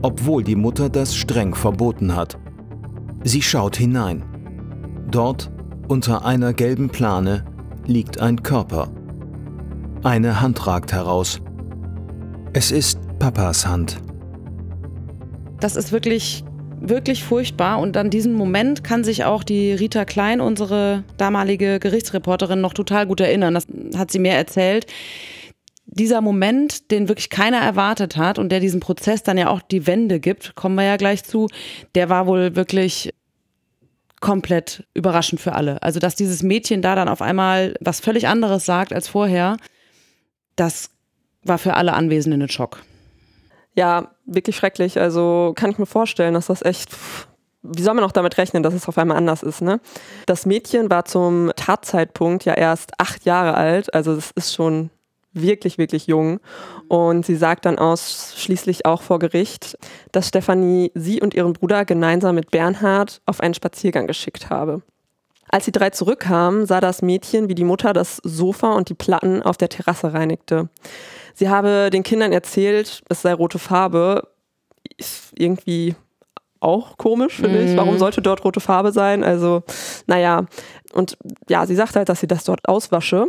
obwohl die Mutter das streng verboten hat. Sie schaut hinein. Dort, unter einer gelben Plane, liegt ein Körper. Eine Hand ragt heraus. Es ist Papas Hand. Das ist wirklich, wirklich furchtbar. Und an diesem Moment kann sich auch die Rita Klein, unsere damalige Gerichtsreporterin, noch total gut erinnern. Das hat sie mir erzählt. Dieser Moment, den wirklich keiner erwartet hat und der diesem Prozess dann ja auch die Wende gibt, kommen wir ja gleich zu, der war wohl wirklich komplett überraschend für alle. Also, dass dieses Mädchen da dann auf einmal was völlig anderes sagt als vorher, das war für alle Anwesenden ein Schock ja, wirklich schrecklich. Also kann ich mir vorstellen, dass das echt wie soll man auch damit rechnen, dass es auf einmal anders ist, ne? Das Mädchen war zum Tatzeitpunkt ja erst acht Jahre alt, also es ist schon wirklich, wirklich jung. Und sie sagt dann ausschließlich auch vor Gericht, dass Stefanie sie und ihren Bruder gemeinsam mit Bernhard auf einen Spaziergang geschickt habe. Als die drei zurückkamen, sah das Mädchen, wie die Mutter das Sofa und die Platten auf der Terrasse reinigte. Sie habe den Kindern erzählt, es sei rote Farbe. Ist irgendwie auch komisch, finde mm. ich. Mhm. Warum sollte dort rote Farbe sein? Also, naja. Und ja, sie sagte halt, dass sie das dort auswasche.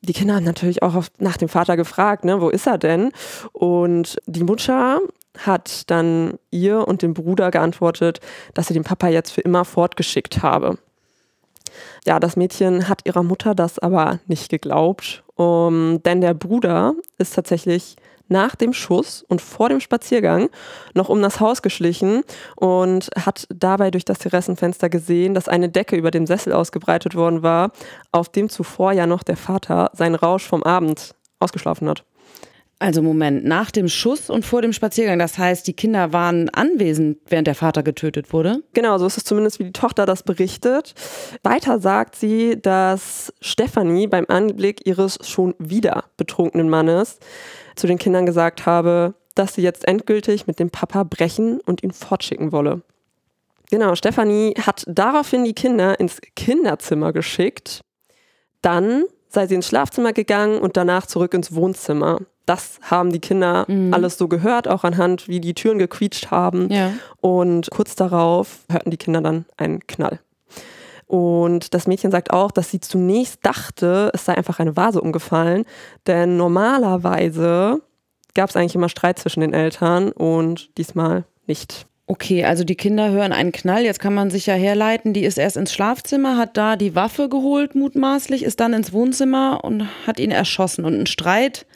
Die Kinder haben natürlich auch nach dem Vater gefragt, ne, wo ist er denn? Und die Mutter hat dann ihr und dem Bruder geantwortet, dass sie den Papa jetzt für immer fortgeschickt habe. Ja, das Mädchen hat ihrer Mutter das aber nicht geglaubt, um, ähm, denn der Bruder ist tatsächlich nach dem Schuss und vor dem Spaziergang noch um das Haus geschlichen und hat dabei durch das Terrassenfenster gesehen, dass eine Decke über dem Sessel ausgebreitet worden war, auf dem zuvor ja noch der Vater seinen Rausch vom Abend ausgeschlafen hat. Also Moment, nach dem Schuss und vor dem Spaziergang. Das heißt, die Kinder waren anwesend, während der Vater getötet wurde? Genau, so ist es zumindest, wie die Tochter das berichtet. Weiter sagt sie, dass Stephanie beim Anblick ihres schon wieder betrunkenen Mannes zu den Kindern gesagt habe, dass sie jetzt endgültig mit dem Papa brechen und ihn fortschicken wolle. Genau, Stephanie hat daraufhin die Kinder ins Kinderzimmer geschickt. Dann sei sie ins Schlafzimmer gegangen und danach zurück ins Wohnzimmer das haben die Kinder mhm. alles so gehört, auch anhand, wie die Türen gequietscht haben. Ja. Und kurz darauf hörten die Kinder dann einen Knall. Und das Mädchen sagt auch, dass sie zunächst dachte, es sei einfach eine Vase umgefallen, denn normalerweise gab es eigentlich immer Streit zwischen den Eltern und diesmal nicht. Okay, also die Kinder hören einen Knall. Jetzt kann man sich ja herleiten, die ist erst ins Schlafzimmer, hat da die Waffe geholt, mutmaßlich, ist dann ins Wohnzimmer und hat ihn erschossen. Und ein Streit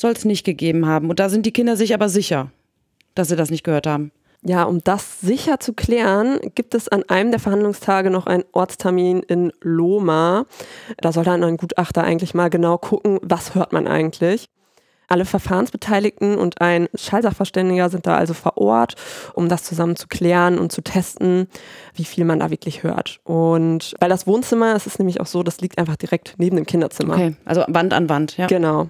soll es nicht gegeben haben. Und da sind die Kinder sich aber sicher, dass sie das nicht gehört haben. Ja, um das sicher zu klären, gibt es an einem der Verhandlungstage noch einen Ortstermin in Loma. Da soll dann ein Gutachter eigentlich mal genau gucken, was hört man eigentlich. Alle Verfahrensbeteiligten und ein Schallsachverständiger sind da also vor Ort, um das zusammen zu klären und zu testen, wie viel man da wirklich hört. Und weil das Wohnzimmer, es ist nämlich auch so, das liegt einfach direkt neben dem Kinderzimmer. Okay, also Wand an Wand, ja. Genau.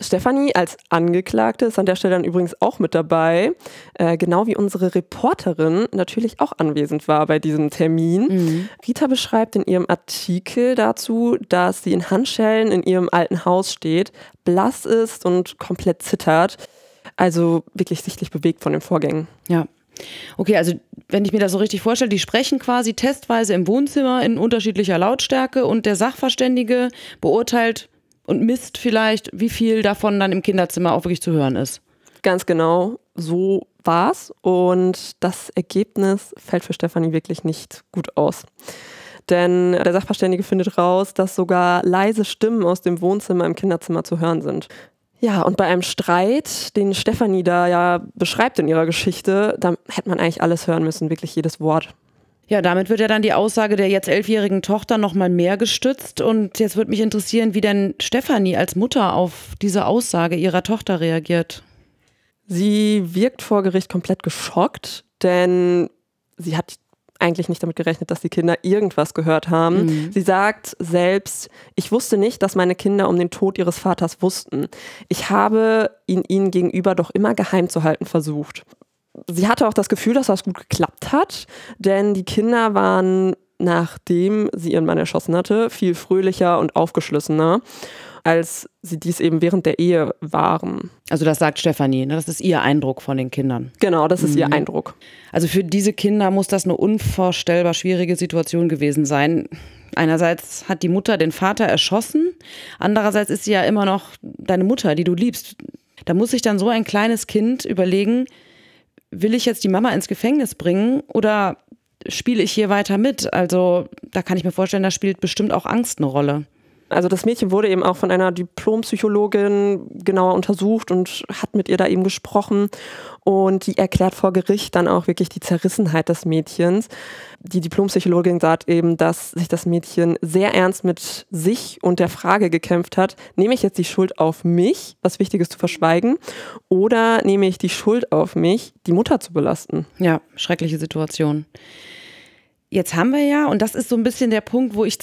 Stefanie als Angeklagte ist an der Stelle dann übrigens auch mit dabei, äh, genau wie unsere Reporterin natürlich auch anwesend war bei diesem Termin. Mhm. Rita beschreibt in ihrem Artikel dazu, dass sie in Handschellen in ihrem alten Haus steht, blass ist und komplett zittert. Also wirklich sichtlich bewegt von den Vorgängen. Ja. Okay, also wenn ich mir das so richtig vorstelle, die sprechen quasi testweise im Wohnzimmer in unterschiedlicher Lautstärke und der Sachverständige beurteilt, und misst vielleicht, wie viel davon dann im Kinderzimmer auch wirklich zu hören ist. Ganz genau, so war's und das Ergebnis fällt für Stefanie wirklich nicht gut aus. Denn der Sachverständige findet raus, dass sogar leise Stimmen aus dem Wohnzimmer im Kinderzimmer zu hören sind. Ja, und bei einem Streit, den Stefanie da ja beschreibt in ihrer Geschichte, da hätte man eigentlich alles hören müssen, wirklich jedes Wort. Ja, damit wird ja dann die Aussage der jetzt elfjährigen Tochter nochmal mehr gestützt. Und jetzt würde mich interessieren, wie denn Stefanie als Mutter auf diese Aussage ihrer Tochter reagiert. Sie wirkt vor Gericht komplett geschockt, denn sie hat eigentlich nicht damit gerechnet, dass die Kinder irgendwas gehört haben. Mhm. Sie sagt selbst, ich wusste nicht, dass meine Kinder um den Tod ihres Vaters wussten. Ich habe ihn ihnen gegenüber doch immer geheim zu halten versucht sie hatte auch das Gefühl, dass das gut geklappt hat, denn die Kinder waren, nachdem sie ihren Mann erschossen hatte, viel fröhlicher und aufgeschlossener, als sie dies eben während der Ehe waren. Also das sagt Stefanie, ne? das ist ihr Eindruck von den Kindern. Genau, das ist mhm. ihr Eindruck. Also für diese Kinder muss das eine unvorstellbar schwierige Situation gewesen sein. Einerseits hat die Mutter den Vater erschossen, andererseits ist sie ja immer noch deine Mutter, die du liebst. Da muss sich dann so ein kleines Kind überlegen, will ich jetzt die Mama ins Gefängnis bringen oder spiele ich hier weiter mit? Also da kann ich mir vorstellen, da spielt bestimmt auch Angst eine Rolle. Also das Mädchen wurde eben auch von einer Diplompsychologin genauer untersucht und hat mit ihr da eben gesprochen und die erklärt vor Gericht dann auch wirklich die Zerrissenheit des Mädchens. Die Diplompsychologin sagt eben, dass sich das Mädchen sehr ernst mit sich und der Frage gekämpft hat, nehme ich jetzt die Schuld auf mich, was Wichtiges zu verschweigen, oder nehme ich die Schuld auf mich, die Mutter zu belasten? Ja, schreckliche Situation. Jetzt haben wir ja, und das ist so ein bisschen der Punkt, wo ich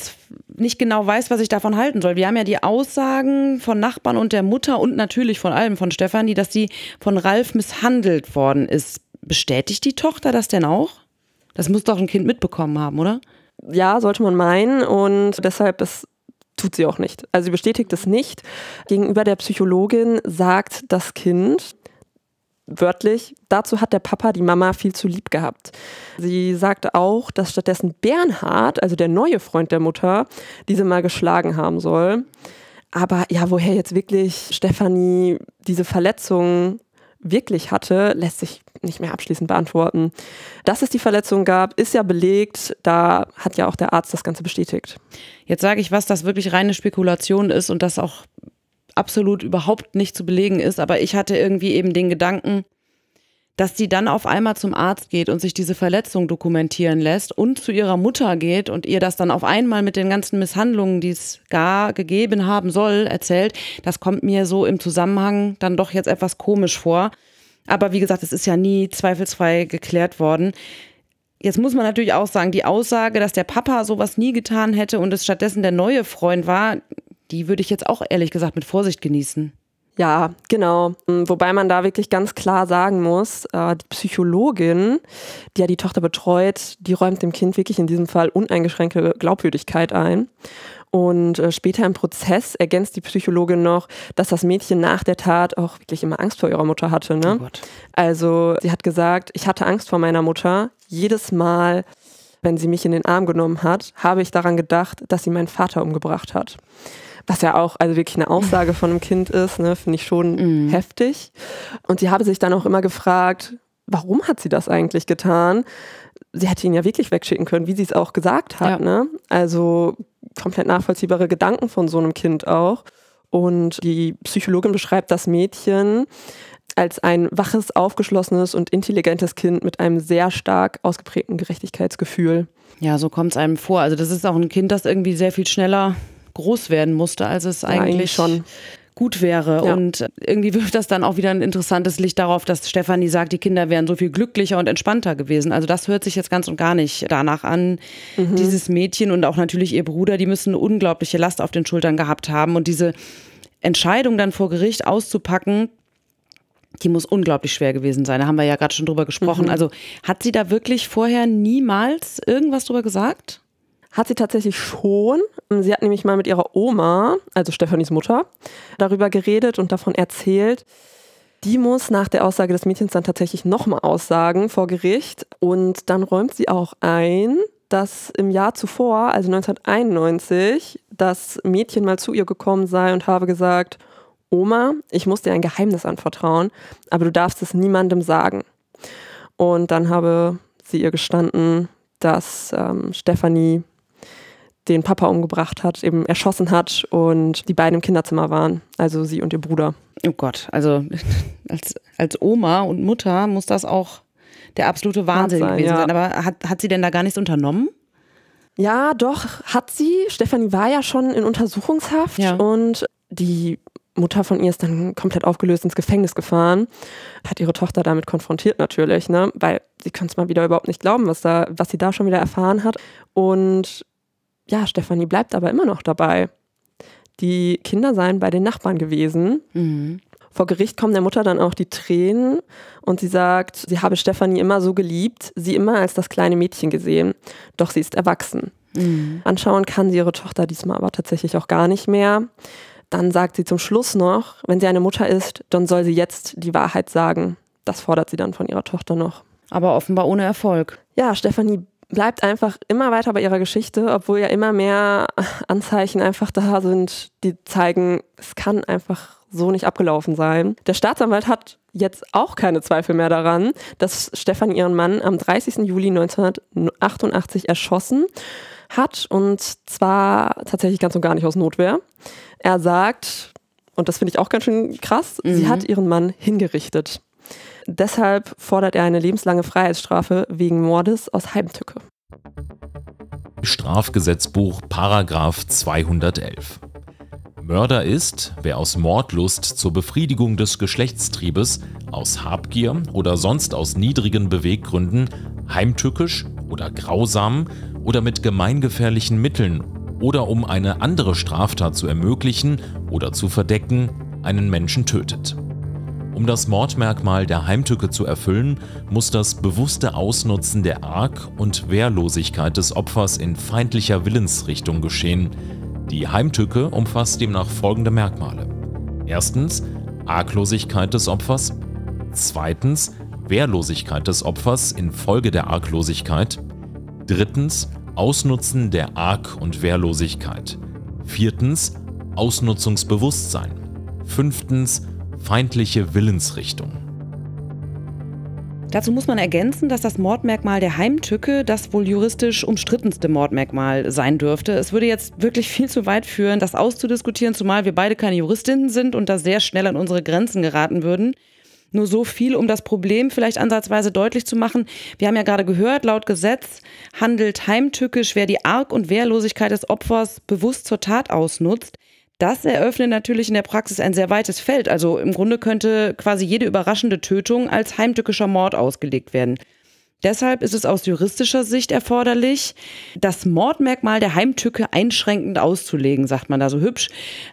nicht genau weiß, was ich davon halten soll. Wir haben ja die Aussagen von Nachbarn und der Mutter und natürlich von allem von Stefanie, dass sie von Ralf misshandelt worden ist. Bestätigt die Tochter das denn auch? Das muss doch ein Kind mitbekommen haben, oder? Ja, sollte man meinen. Und deshalb ist tut sie auch nicht. Also sie bestätigt es nicht. Gegenüber der Psychologin sagt das Kind, Wörtlich, dazu hat der Papa die Mama viel zu lieb gehabt. Sie sagte auch, dass stattdessen Bernhard, also der neue Freund der Mutter, diese mal geschlagen haben soll. Aber ja, woher jetzt wirklich Stefanie diese Verletzung wirklich hatte, lässt sich nicht mehr abschließend beantworten. Dass es die Verletzung gab, ist ja belegt. Da hat ja auch der Arzt das Ganze bestätigt. Jetzt sage ich was, das wirklich reine Spekulation ist und das auch absolut überhaupt nicht zu belegen ist, aber ich hatte irgendwie eben den Gedanken, dass die dann auf einmal zum Arzt geht und sich diese Verletzung dokumentieren lässt und zu ihrer Mutter geht und ihr das dann auf einmal mit den ganzen Misshandlungen, die es gar gegeben haben soll, erzählt, das kommt mir so im Zusammenhang dann doch jetzt etwas komisch vor. Aber wie gesagt, es ist ja nie zweifelsfrei geklärt worden. Jetzt muss man natürlich auch sagen, die Aussage, dass der Papa sowas nie getan hätte und es stattdessen der neue Freund war, die würde ich jetzt auch ehrlich gesagt mit Vorsicht genießen. Ja, genau. Mm, wobei man da wirklich ganz klar sagen muss, äh, die Psychologin, die ja die Tochter betreut, die räumt dem Kind wirklich in diesem Fall uneingeschränkte Glaubwürdigkeit ein. Und äh, später im Prozess ergänzt die Psychologin noch, dass das Mädchen nach der Tat auch wirklich immer Angst vor ihrer Mutter hatte. Ne? Oh also sie hat gesagt, ich hatte Angst vor meiner Mutter. Jedes Mal, wenn sie mich in den Arm genommen hat, habe ich daran gedacht, dass sie meinen Vater umgebracht hat was ja auch also wirklich eine Aussage von einem Kind ist, ne, finde ich schon mhm. heftig. Und sie habe sich dann auch immer gefragt, warum hat sie das eigentlich getan? Sie hätte ihn ja wirklich wegschicken können, wie sie es auch gesagt hat. Ja. Ne? Also komplett nachvollziehbare Gedanken von so einem Kind auch. Und die Psychologin beschreibt das Mädchen als ein waches, aufgeschlossenes und intelligentes Kind mit einem sehr stark ausgeprägten Gerechtigkeitsgefühl. Ja, so kommt es einem vor. Also das ist auch ein Kind, das irgendwie sehr viel schneller groß werden musste, als es ja, eigentlich, schon gut wäre. Ja. Und äh, irgendwie wirft das dann auch wieder ein interessantes Licht darauf, dass Stefanie sagt, die Kinder wären so viel glücklicher und entspannter gewesen. Also das hört sich jetzt ganz und gar nicht danach an. Mhm. Dieses Mädchen und auch natürlich ihr Bruder, die müssen eine unglaubliche Last auf den Schultern gehabt haben. Und diese Entscheidung dann vor Gericht auszupacken, die muss unglaublich schwer gewesen sein. Da haben wir ja gerade schon drüber gesprochen. Mhm. Also hat sie da wirklich vorher niemals irgendwas drüber gesagt? Hat sie tatsächlich schon. Sie hat nämlich mal mit ihrer Oma, also Stefanis Mutter, darüber geredet und davon erzählt. Die muss nach der Aussage des Mädchens dann tatsächlich nochmal aussagen vor Gericht. Und dann räumt sie auch ein, dass im Jahr zuvor, also 1991, das Mädchen mal zu ihr gekommen sei und habe gesagt, Oma, ich muss dir ein Geheimnis anvertrauen, aber du darfst es niemandem sagen. Und dann habe sie ihr gestanden, dass ähm, Stefanie den Papa umgebracht hat, eben erschossen hat und die beiden im Kinderzimmer waren, also sie und ihr Bruder. Oh Gott, also als, als Oma und Mutter muss das auch der absolute Wahnsinn sein, gewesen ja. sein. Aber hat, hat sie denn da gar nichts unternommen? Ja, doch, hat sie. Stefanie war ja schon in Untersuchungshaft ja. und die Mutter von ihr ist dann komplett aufgelöst ins Gefängnis gefahren, hat ihre Tochter damit konfrontiert natürlich, ne? weil sie kann es mal wieder überhaupt nicht glauben, was, da, was sie da schon wieder erfahren hat. Und ja, Stefanie bleibt aber immer noch dabei. Die Kinder seien bei den Nachbarn gewesen. Mhm. Vor Gericht kommen der Mutter dann auch die Tränen und sie sagt, sie habe Stefanie immer so geliebt, sie immer als das kleine Mädchen gesehen, doch sie ist erwachsen. Mhm. Anschauen kann sie ihre Tochter diesmal aber tatsächlich auch gar nicht mehr. Dann sagt sie zum Schluss noch, wenn sie eine Mutter ist, dann soll sie jetzt die Wahrheit sagen. Das fordert sie dann von ihrer Tochter noch. Aber offenbar ohne Erfolg. Ja, Stefanie bleibt einfach immer weiter bei ihrer Geschichte, obwohl ja immer mehr Anzeichen einfach da sind, die zeigen, es kann einfach so nicht abgelaufen sein. Der Staatsanwalt hat jetzt auch keine Zweifel mehr daran, dass Stefan ihren Mann am 30. Juli 1988 erschossen hat und zwar tatsächlich ganz und gar nicht aus Notwehr. Er sagt, und das finde ich auch ganz schön krass, mhm. sie hat ihren Mann hingerichtet. Deshalb fordert er eine lebenslange Freiheitsstrafe wegen Mordes aus Heimtücke. Strafgesetzbuch Paragraf 211. Mörder ist, wer aus Mordlust zur Befriedigung des Geschlechtstriebes, aus Habgier oder sonst aus niedrigen Beweggründen heimtückisch oder grausam oder mit gemeingefährlichen Mitteln oder um eine andere Straftat zu ermöglichen oder zu verdecken, einen Menschen tötet. Um das Mordmerkmal der Heimtücke zu erfüllen, muss das bewusste Ausnutzen der Arg- und Wehrlosigkeit des Opfers in feindlicher Willensrichtung geschehen. Die Heimtücke umfasst demnach folgende Merkmale. Erstens Arglosigkeit des Opfers. Zweitens Wehrlosigkeit des Opfers infolge der Arglosigkeit. Drittens Ausnutzen der Arg- und Wehrlosigkeit. Viertens Ausnutzungsbewusstsein. Fünftens feindliche Willensrichtung. Dazu muss man ergänzen, dass das Mordmerkmal der Heimtücke das wohl juristisch umstrittenste Mordmerkmal sein dürfte. Es würde jetzt wirklich viel zu weit führen, das auszudiskutieren, zumal wir beide keine Juristinnen sind und da sehr schnell an unsere Grenzen geraten würden. Nur so viel, um das Problem vielleicht ansatzweise deutlich zu machen. Wir haben ja gerade gehört, laut Gesetz handelt Heimtücke, wer die Arg und Wehrlosigkeit des Opfers bewusst zur Tat ausnutzt das eröffnet natürlich in der Praxis ein sehr weites Feld. Also im Grunde könnte quasi jede überraschende Tötung als heimtückischer Mord ausgelegt werden. Deshalb ist es aus juristischer Sicht erforderlich, das Mordmerkmal der Heimtücke einschränkend auszulegen, sagt man da so hübsch.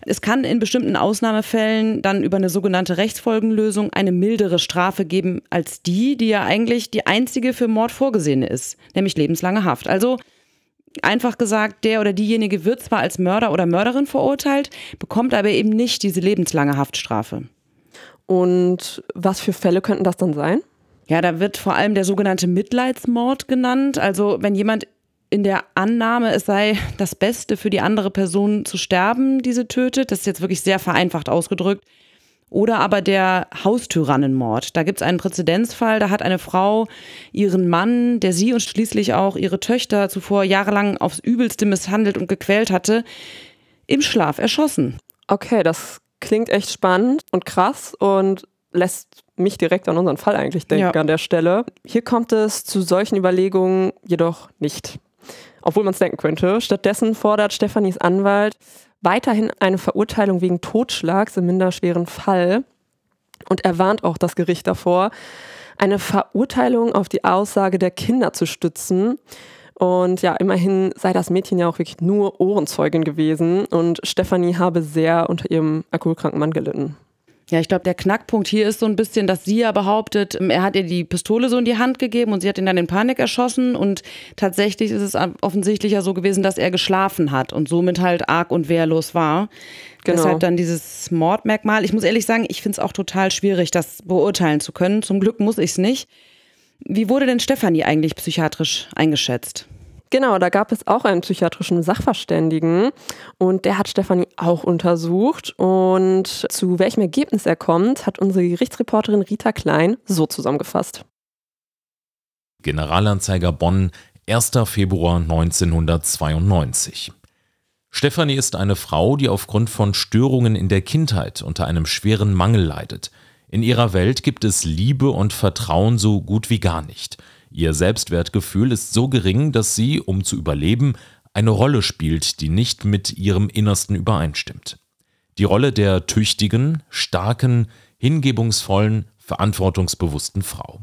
Es kann in bestimmten Ausnahmefällen dann über eine sogenannte Rechtsfolgenlösung eine mildere Strafe geben als die, die ja eigentlich die einzige für Mord vorgesehene ist, nämlich lebenslange Haft. Also einfach gesagt, der oder diejenige wird zwar als Mörder oder Mörderin verurteilt, bekommt aber eben nicht diese lebenslange Haftstrafe. Und was für Fälle könnten das dann sein? Ja, da wird vor allem der sogenannte Mitleidsmord genannt. Also wenn jemand in der Annahme, es sei das Beste für die andere Person zu sterben, diese tötet, das ist jetzt wirklich sehr vereinfacht ausgedrückt, oder aber der Haustyrannenmord. Da gibt es einen Präzedenzfall, da hat eine Frau ihren Mann, der sie und schließlich auch ihre Töchter zuvor jahrelang aufs übelste misshandelt und gequält hatte, im Schlaf erschossen. Okay, das klingt echt spannend und krass und lässt mich direkt an unseren Fall eigentlich denken ja. an der Stelle. Hier kommt es zu solchen Überlegungen jedoch nicht. Obwohl man es denken könnte. Stattdessen fordert Stefanis Anwalt weiterhin eine Verurteilung wegen Totschlags im minderschweren Fall. Und er warnt auch das Gericht davor, eine Verurteilung auf die Aussage der Kinder zu stützen. Und ja, immerhin sei das Mädchen ja auch wirklich nur Ohrenzeugin gewesen und Stefanie habe sehr unter ihrem alkoholkranken Mann gelitten. Ja, ich glaube, der Knackpunkt hier ist so ein bisschen, dass sie ja behauptet, ähm, er hat ihr die Pistole so in die Hand gegeben und sie hat ihn dann in Panik erschossen. Und tatsächlich ist es offensichtlich ja so gewesen, dass er geschlafen hat und somit halt arg und wehrlos war. Genau. Deshalb dann dieses Mordmerkmal. Ich muss ehrlich sagen, ich finde es auch total schwierig, das beurteilen zu können. Zum Glück muss ich es nicht. Wie wurde denn Stefanie eigentlich psychiatrisch eingeschätzt? Genau, da gab es auch einen psychiatrischen Sachverständigen und der hat Stefanie auch untersucht. Und zu welchem Ergebnis er kommt, hat unsere Gerichtsreporterin Rita Klein so zusammengefasst. Generalanzeiger Bonn, 1. Februar 1992. Stefanie ist eine Frau, die aufgrund von Störungen in der Kindheit unter einem schweren Mangel leidet. In ihrer Welt gibt es Liebe und Vertrauen so gut wie gar nicht. Ihr Selbstwertgefühl ist so gering, dass sie, um zu überleben, eine Rolle spielt, die nicht mit ihrem Innersten übereinstimmt. Die Rolle der tüchtigen, starken, hingebungsvollen, verantwortungsbewussten Frau.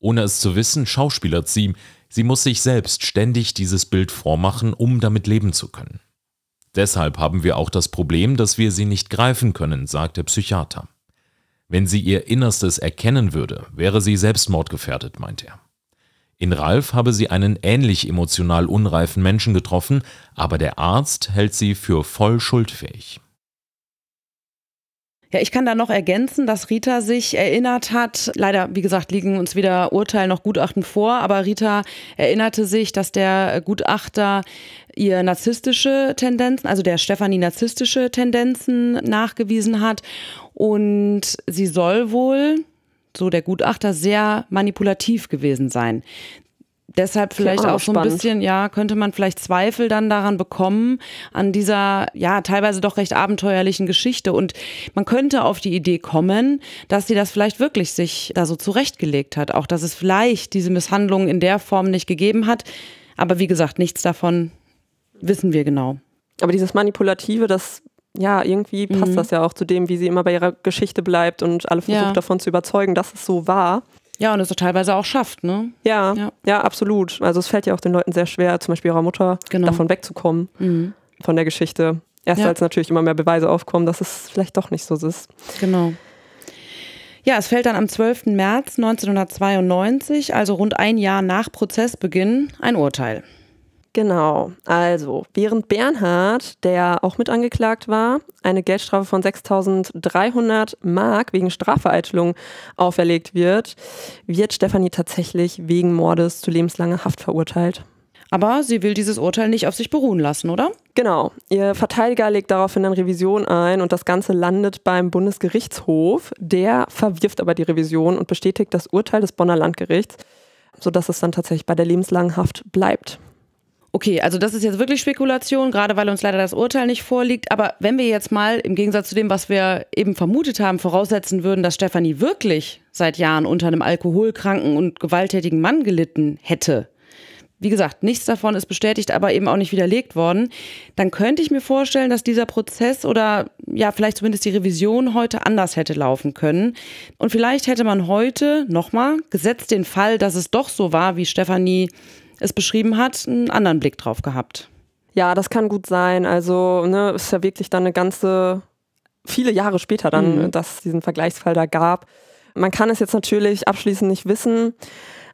Ohne es zu wissen, Schauspieler ziehen, sie muss sich selbst ständig dieses Bild vormachen, um damit leben zu können. Deshalb haben wir auch das Problem, dass wir sie nicht greifen können, sagt der Psychiater. Wenn sie ihr Innerstes erkennen würde, wäre sie selbstmordgefährdet, meint er. In Ralf habe sie einen ähnlich emotional unreifen Menschen getroffen, aber der Arzt hält sie für voll schuldfähig. Ja, ich kann da noch ergänzen, dass Rita sich erinnert hat. Leider, wie gesagt, liegen uns weder Urteil noch Gutachten vor, aber Rita erinnerte sich, dass der Gutachter ihr narzisstische Tendenzen, also der Stefanie narzisstische Tendenzen nachgewiesen hat. Und sie soll wohl, so der Gutachter, sehr manipulativ gewesen sein. Deshalb vielleicht auch, auch so ein bisschen, ja, könnte man vielleicht Zweifel dann daran bekommen, an dieser, ja, teilweise doch recht abenteuerlichen Geschichte. Und man könnte auf die Idee kommen, dass sie das vielleicht wirklich sich da so zurechtgelegt hat. Auch, dass es vielleicht diese Misshandlung in der Form nicht gegeben hat. Aber wie gesagt, nichts davon wissen wir genau. Aber dieses Manipulative, das ja, irgendwie mhm. passt mhm. das ja auch zu dem, wie sie immer bei ihrer Geschichte bleibt und alle versucht ja. davon zu überzeugen, dass es so war. Ja, und es teilweise auch schafft, ne? Ja, ja, ja, absolut. Also es fällt ja auch den Leuten sehr schwer, zum Beispiel ihrer Mutter, genau. davon wegzukommen, mhm. von der Geschichte. Erst ja. als natürlich immer mehr Beweise aufkommen, dass es vielleicht doch nicht so ist. Genau. Ja, es fällt dann am 12. März 1992, also rund ein Jahr nach Prozessbeginn, ein Urteil. Genau, also während Bernhard, der auch mit angeklagt war, eine Geldstrafe von 6.300 Mark wegen Strafvereitelung auferlegt wird, wird Stefanie tatsächlich wegen Mordes zu lebenslanger Haft verurteilt. Aber sie will dieses Urteil nicht auf sich beruhen lassen, oder? Genau. Ihr Verteidiger legt daraufhin dann Revision ein und das Ganze landet beim Bundesgerichtshof. Der verwirft aber die Revision und bestätigt das Urteil des Bonner Landgerichts, sodass es dann tatsächlich bei der lebenslangen Haft bleibt. Okay, also das ist jetzt wirklich Spekulation, gerade weil uns leider das Urteil nicht vorliegt. Aber wenn wir jetzt mal im Gegensatz zu dem, was wir eben vermutet haben, voraussetzen würden, dass Stefanie wirklich seit Jahren unter einem alkoholkranken und gewalttätigen Mann gelitten hätte, wie gesagt, nichts davon ist bestätigt, aber eben auch nicht widerlegt worden, dann könnte ich mir vorstellen, dass dieser Prozess oder ja, vielleicht zumindest die Revision heute anders hätte laufen können. Und vielleicht hätte man heute nochmal, gesetzt den Fall, dass es doch so war, wie Stefanie es beschrieben hat, einen anderen Blick drauf gehabt. Ja, das kann gut sein. Also, ne, ist ja wirklich dann eine ganze, viele Jahre später dann, mhm. dass es diesen Vergleichsfall da gab. Man kann es jetzt natürlich abschließend nicht wissen,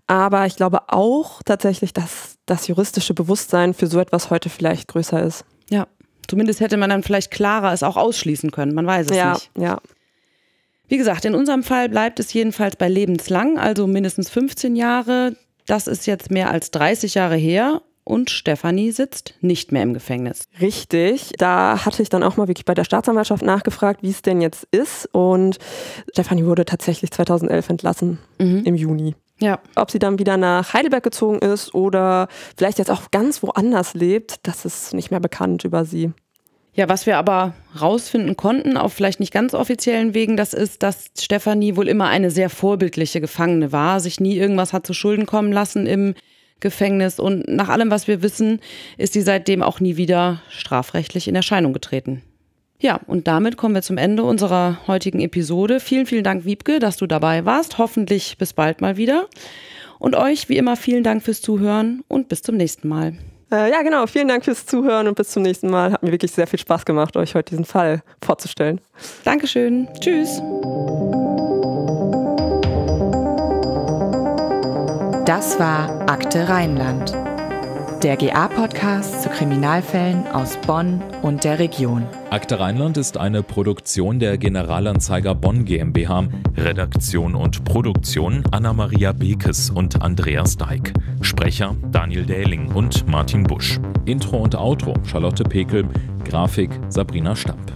aber ich glaube auch tatsächlich, dass das juristische Bewusstsein für so etwas heute vielleicht größer ist. Ja, zumindest hätte man dann vielleicht klarer es auch ausschließen können. Man weiß es ja, nicht. Ja. Wie gesagt, in unserem Fall bleibt es jedenfalls bei lebenslang, also mindestens 15 Jahre. Das ist jetzt mehr als 30 Jahre her und Stefanie sitzt nicht mehr im Gefängnis. Richtig, da hatte ich dann auch mal wirklich bei der Staatsanwaltschaft nachgefragt, wie es denn jetzt ist. Und Stefanie wurde tatsächlich 2011 entlassen, mhm. im Juni. Ja. Ob sie dann wieder nach Heidelberg gezogen ist oder vielleicht jetzt auch ganz woanders lebt, das ist nicht mehr bekannt über sie. Ja, was wir aber rausfinden konnten, auf vielleicht nicht ganz offiziellen Wegen, das ist, dass Stefanie wohl immer eine sehr vorbildliche Gefangene war, sich nie irgendwas hat zu Schulden kommen lassen im Gefängnis und nach allem, was wir wissen, ist sie seitdem auch nie wieder strafrechtlich in Erscheinung getreten. Ja, und damit kommen wir zum Ende unserer heutigen Episode. Vielen, vielen Dank, Wiebke, dass du dabei warst. Hoffentlich bis bald mal wieder. Und euch wie immer vielen Dank fürs Zuhören und bis zum nächsten Mal. Äh, ja, genau. Vielen Dank fürs Zuhören und bis zum nächsten Mal. Hat mir wirklich sehr viel Spaß gemacht, euch heute diesen Fall vorzustellen. Dankeschön. Tschüss. Das war Akte Rheinland. Der GA-Podcast zu Kriminalfällen aus Bonn und der Region. Akte Rheinland ist eine Produktion der Generalanzeiger Bonn GmbH. Redaktion und Produktion Anna-Maria Bekes und Andreas Dijk. Sprecher Daniel Dähling und Martin Busch. Intro und Outro Charlotte Pekel. Grafik Sabrina Stamp.